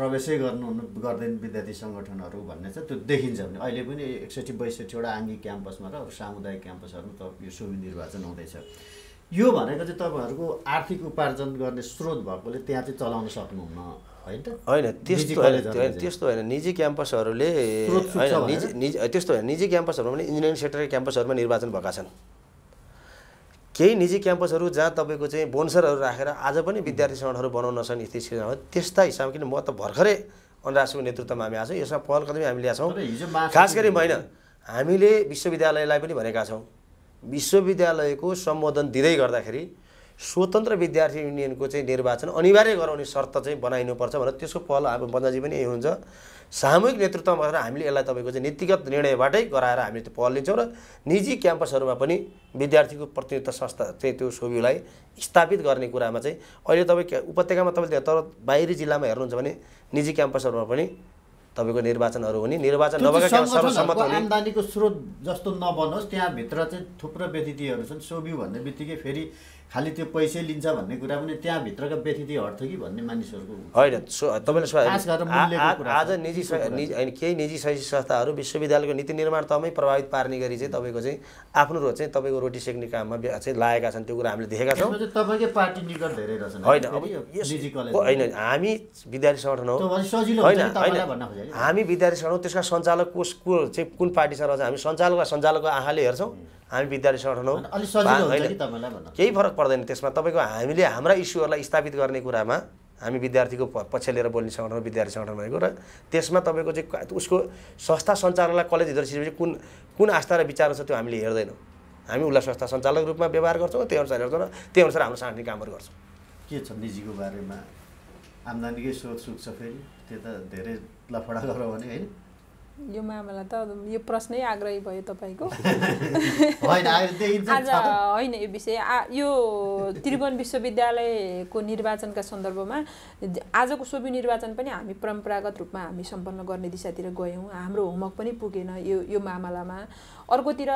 प्रवेशै गर्नु गर्दैन विद्यार्थी सङ्गठनहरू भन्ने चाहिँ त्यो देखिन्छ भने अहिले पनि एकसठी बैसठीवटा आङ्गी क्याम्पसमा र सामुदायिक क्याम्पसहरूमा त यो निर्वाचन हुँदैछ यो भनेको चाहिँ तपाईँहरूको आर्थिक उपार्जन गर्ने स्रोत भएकोले त्यहाँ चाहिँ चलाउन सक्नुहुन्न होइन होइन त्यस्तो होइन त्यस्तो होइन निजी क्याम्पसहरूले होइन निजी निजी त्यस्तो होइन निजी क्याम्पसहरूमा पनि इन्जिनियरिङ सेक्टरका क्याम्पसहरूमा निर्वाचन भएका छन् केही निजी क्याम्पसहरू जहाँ तपाईँको चाहिँ बोन्सरहरू राखेर आज पनि विद्यार्थी सङ्गठनहरू बनाउन नसक्ने स्थिति त्यस्ता हिसाबमा किन म त भर्खरै अनुराष्ट्रको नेतृत्वमा हामी आएको छौँ यसमा पहल कदमी हामी ल्याएको छौँ खास गरी होइन हामीले विश्वविद्यालयलाई पनि भनेका छौँ विश्वविद्यालयको सम्बोधन दिँदै गर्दाखेरि स्वतन्त्र विद्यार्थी युनियनको चाहिँ निर्वाचन अनिवार्य गराउने शर्त चाहिँ बनाइनुपर्छ भनेर त्यसको पहल अब बन्दाजी पनि यही हुन्छ सामूहिक नेतृत्वमा गरेर हामीले यसलाई तपाईँको चाहिँ नीतिगत निर्णयबाटै गराएर हामीले त्यो पहल लिन्छौँ र निजी क्याम्पसहरूमा पनि विद्यार्थीको प्रतिनिधित्व संस्था चाहिँ त्यो सोभिलाई स्थापित गर्ने कुरामा चाहिँ अहिले तपाईँ उपत्यकामा तपाईँले तर बाहिरी जिल्लामा हेर्नुहुन्छ भने निजी क्याम्पसहरूमा पनि तपाईँको निर्वाचनहरू हुने निर्वाचन आमदानीको स्रोत जस्तो नबनोस् त्यहाँभित्र चाहिँ थुप्रो व्यतिथिहरू छन् सोभि भन्ने बित्तिकै फेरि खालि त्यो पैसै लिन्छ भन्ने कुरा पनि त्यहाँभित्रका व्यथिति हट्थ्यो कि भन्ने मानिसहरूको होइन तपाईँले आज निजी होइन केही निजी शैक्षिक संस्थाहरू विश्वविद्यालयको नीति निर्माण तमै प्रभावित पार्ने गरी चाहिँ तपाईँको चाहिँ आफ्नो रोज चाहिँ तपाईँको रोटी सेक्ने काममा चाहिँ लागेका छन् त्यो कुरा हामीले देखेका छौँ तपाईँकै पार्टी निकट धेरै रहेछ होइन होइन हामी विद्यार्थी सङ्गठन हो होइन होइन हामी विद्यार्थी सङ्गठन त्यसका सञ्चालक को चाहिँ कुन पार्टी छ रहेछ हामी सञ्चालक सञ्चालकको आँखाले हेर्छौँ हामी विद्यालय सङ्गठन हौ केही फरक पर्दैन त्यसमा तपाईँको हामीले हाम्रा इस्युहरूलाई स्थापित गर्ने कुरामा हामी विद्यार्थीको पक्ष लिएर बोल्ने सङ्गठन हो विद्यार्थी सङ्गठन भनेको र त्यसमा तपाईँको चाहिँ उसको संस्था सञ्चालनलाई कलेज हिजोसिएपछि कुन कुन आस्था र विचार छ त्यो हामीले हेर्दैनौँ हामी उसलाई संस्था सञ्चालक रूपमा व्यवहार गर्छौँ त्यही अनुसार हेर्छौँ र त्यही अनुसार हाम्रो सार्ने कामहरू गर्छौँ के छ निजीको बारेमा आम्दानीकै स्रोत सुक्छ फेरि त्यो त धेरै लफडा गरौँ भने होइन यो मामला त यो प्रश्नै आग्रही भयो तपाईँको आज होइन यो विषय यो त्रिभुवन विश्वविद्यालयको निर्वाचनका सन्दर्भमा आजको सोभि निर्वाचन पनि हामी परम्परागत रूपमा हामी सम्पन्न गर्ने दिशातिर गयौँ हाम्रो होमवर्क पनि पुगेन यो यो मामलामा अर्कोतिर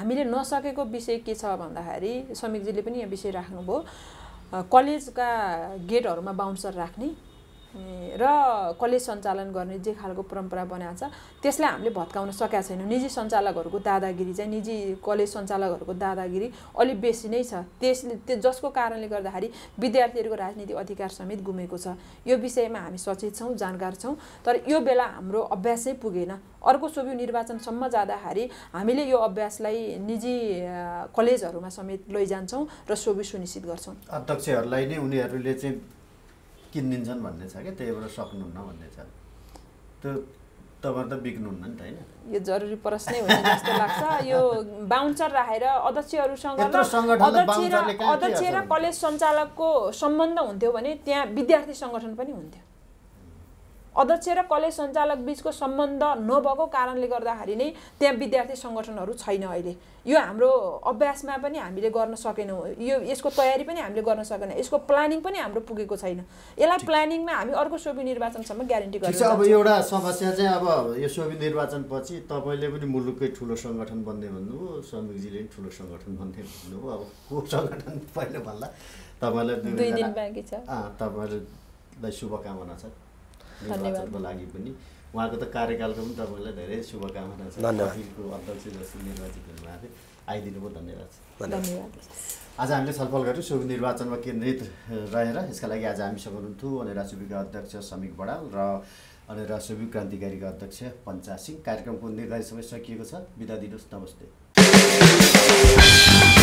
हामीले नसकेको विषय के छ भन्दाखेरि समीपजीले पनि यो विषय राख्नुभयो कलेजका गेटहरूमा बााउन्सर राख्ने र कलेज सञ्चालन गर्ने जे खालको परम्परा बनाएको छ त्यसलाई हामीले भत्काउन सकेका छैनौँ निजी सञ्चालकहरूको दादागिरी चाहिँ निजी कलेज सञ्चालकहरूको दादागिरी अलिक बेसी नै छ त्यसले त्यो जसको कारणले गर्दाखेरि विद्यार्थीहरूको राजनीति अधिकार समेत गुमेको छ यो विषयमा हामी सचेत छौँ जानकार छौँ तर यो बेला हाम्रो अभ्यासै पुगेन अर्को सोभि निर्वाचनसम्म जाँदाखेरि हामीले यो अभ्यासलाई निजी कलेजहरूमा समेत लैजान्छौँ र सोभि सुनिश्चित गर्छौँ अध्यक्षहरूलाई नै उनीहरूले चाहिँ किनिदिन्छन् भन्ने छ क्या त्यही भएर सक्नुहुन्न भन्ने छ त्यो तपाईँ त बिग्नुहुन्न नि त होइन यो जरुरी प्रश्नै हुन्छ जस्तो लाग्छ यो बााउन्सर राखेर अध्यक्षहरूसँग अध्यक्ष र कलेज सञ्चालकको सम्बन्ध हुन्थ्यो भने त्यहाँ विद्यार्थी सङ्गठन पनि हुन्थ्यो अध्यक्ष र कलेज सञ्चालक बिचको सम्बन्ध नभएको कारणले गर्दाखेरि नै त्यहाँ विद्यार्थी सङ्गठनहरू छैन अहिले यो हाम्रो अभ्यासमा पनि हामीले गर्न सकेनौँ यो यसको तयारी पनि हामीले गर्न सकेनौँ यसको प्लानिङ पनि हाम्रो पुगेको छैन यसलाई प्लानिङमा हामी अर्को सोभि निर्वाचनसम्म ग्यारेन्टी गर्छ अब एउटा समस्या चाहिँ अब यो सोभि निर्वाचनपछि तपाईँले पनि मुलुकै ठुलो सङ्गठन बन्ने भन्नुभयो श्रमिकजीले पनि ठुलो सङ्गठन बन्ने भन्नुभयो अब को सङ्गठन पहिलो भन्दा तपाईँलाई तपाईँलाई शुभकामना छ निर्वाचनको लागि पनि उहाँको त कार्यकालको पनि तपाईँलाई धेरै शुभकामना छ धन्यवादको अध्यक्ष जस्तो निर्वाचित हुनुभएको थियो भयो धन्यवाद धन्यवाद आज हामीले छलफल गऱ्यौँ शुभ निर्वाचनमा केन्द्रित रहेर यसका लागि आज हामीसँग हुनुहुन्थ्यो अनेरा सुबीका अध्यक्ष समीक बडाल र अनि सुबी क्रान्तिकारीका अध्यक्ष पञ्चासिंह कार्यक्रमको निर्धारित समय सकिएको छ बिदा दिनुहोस् नमस्ते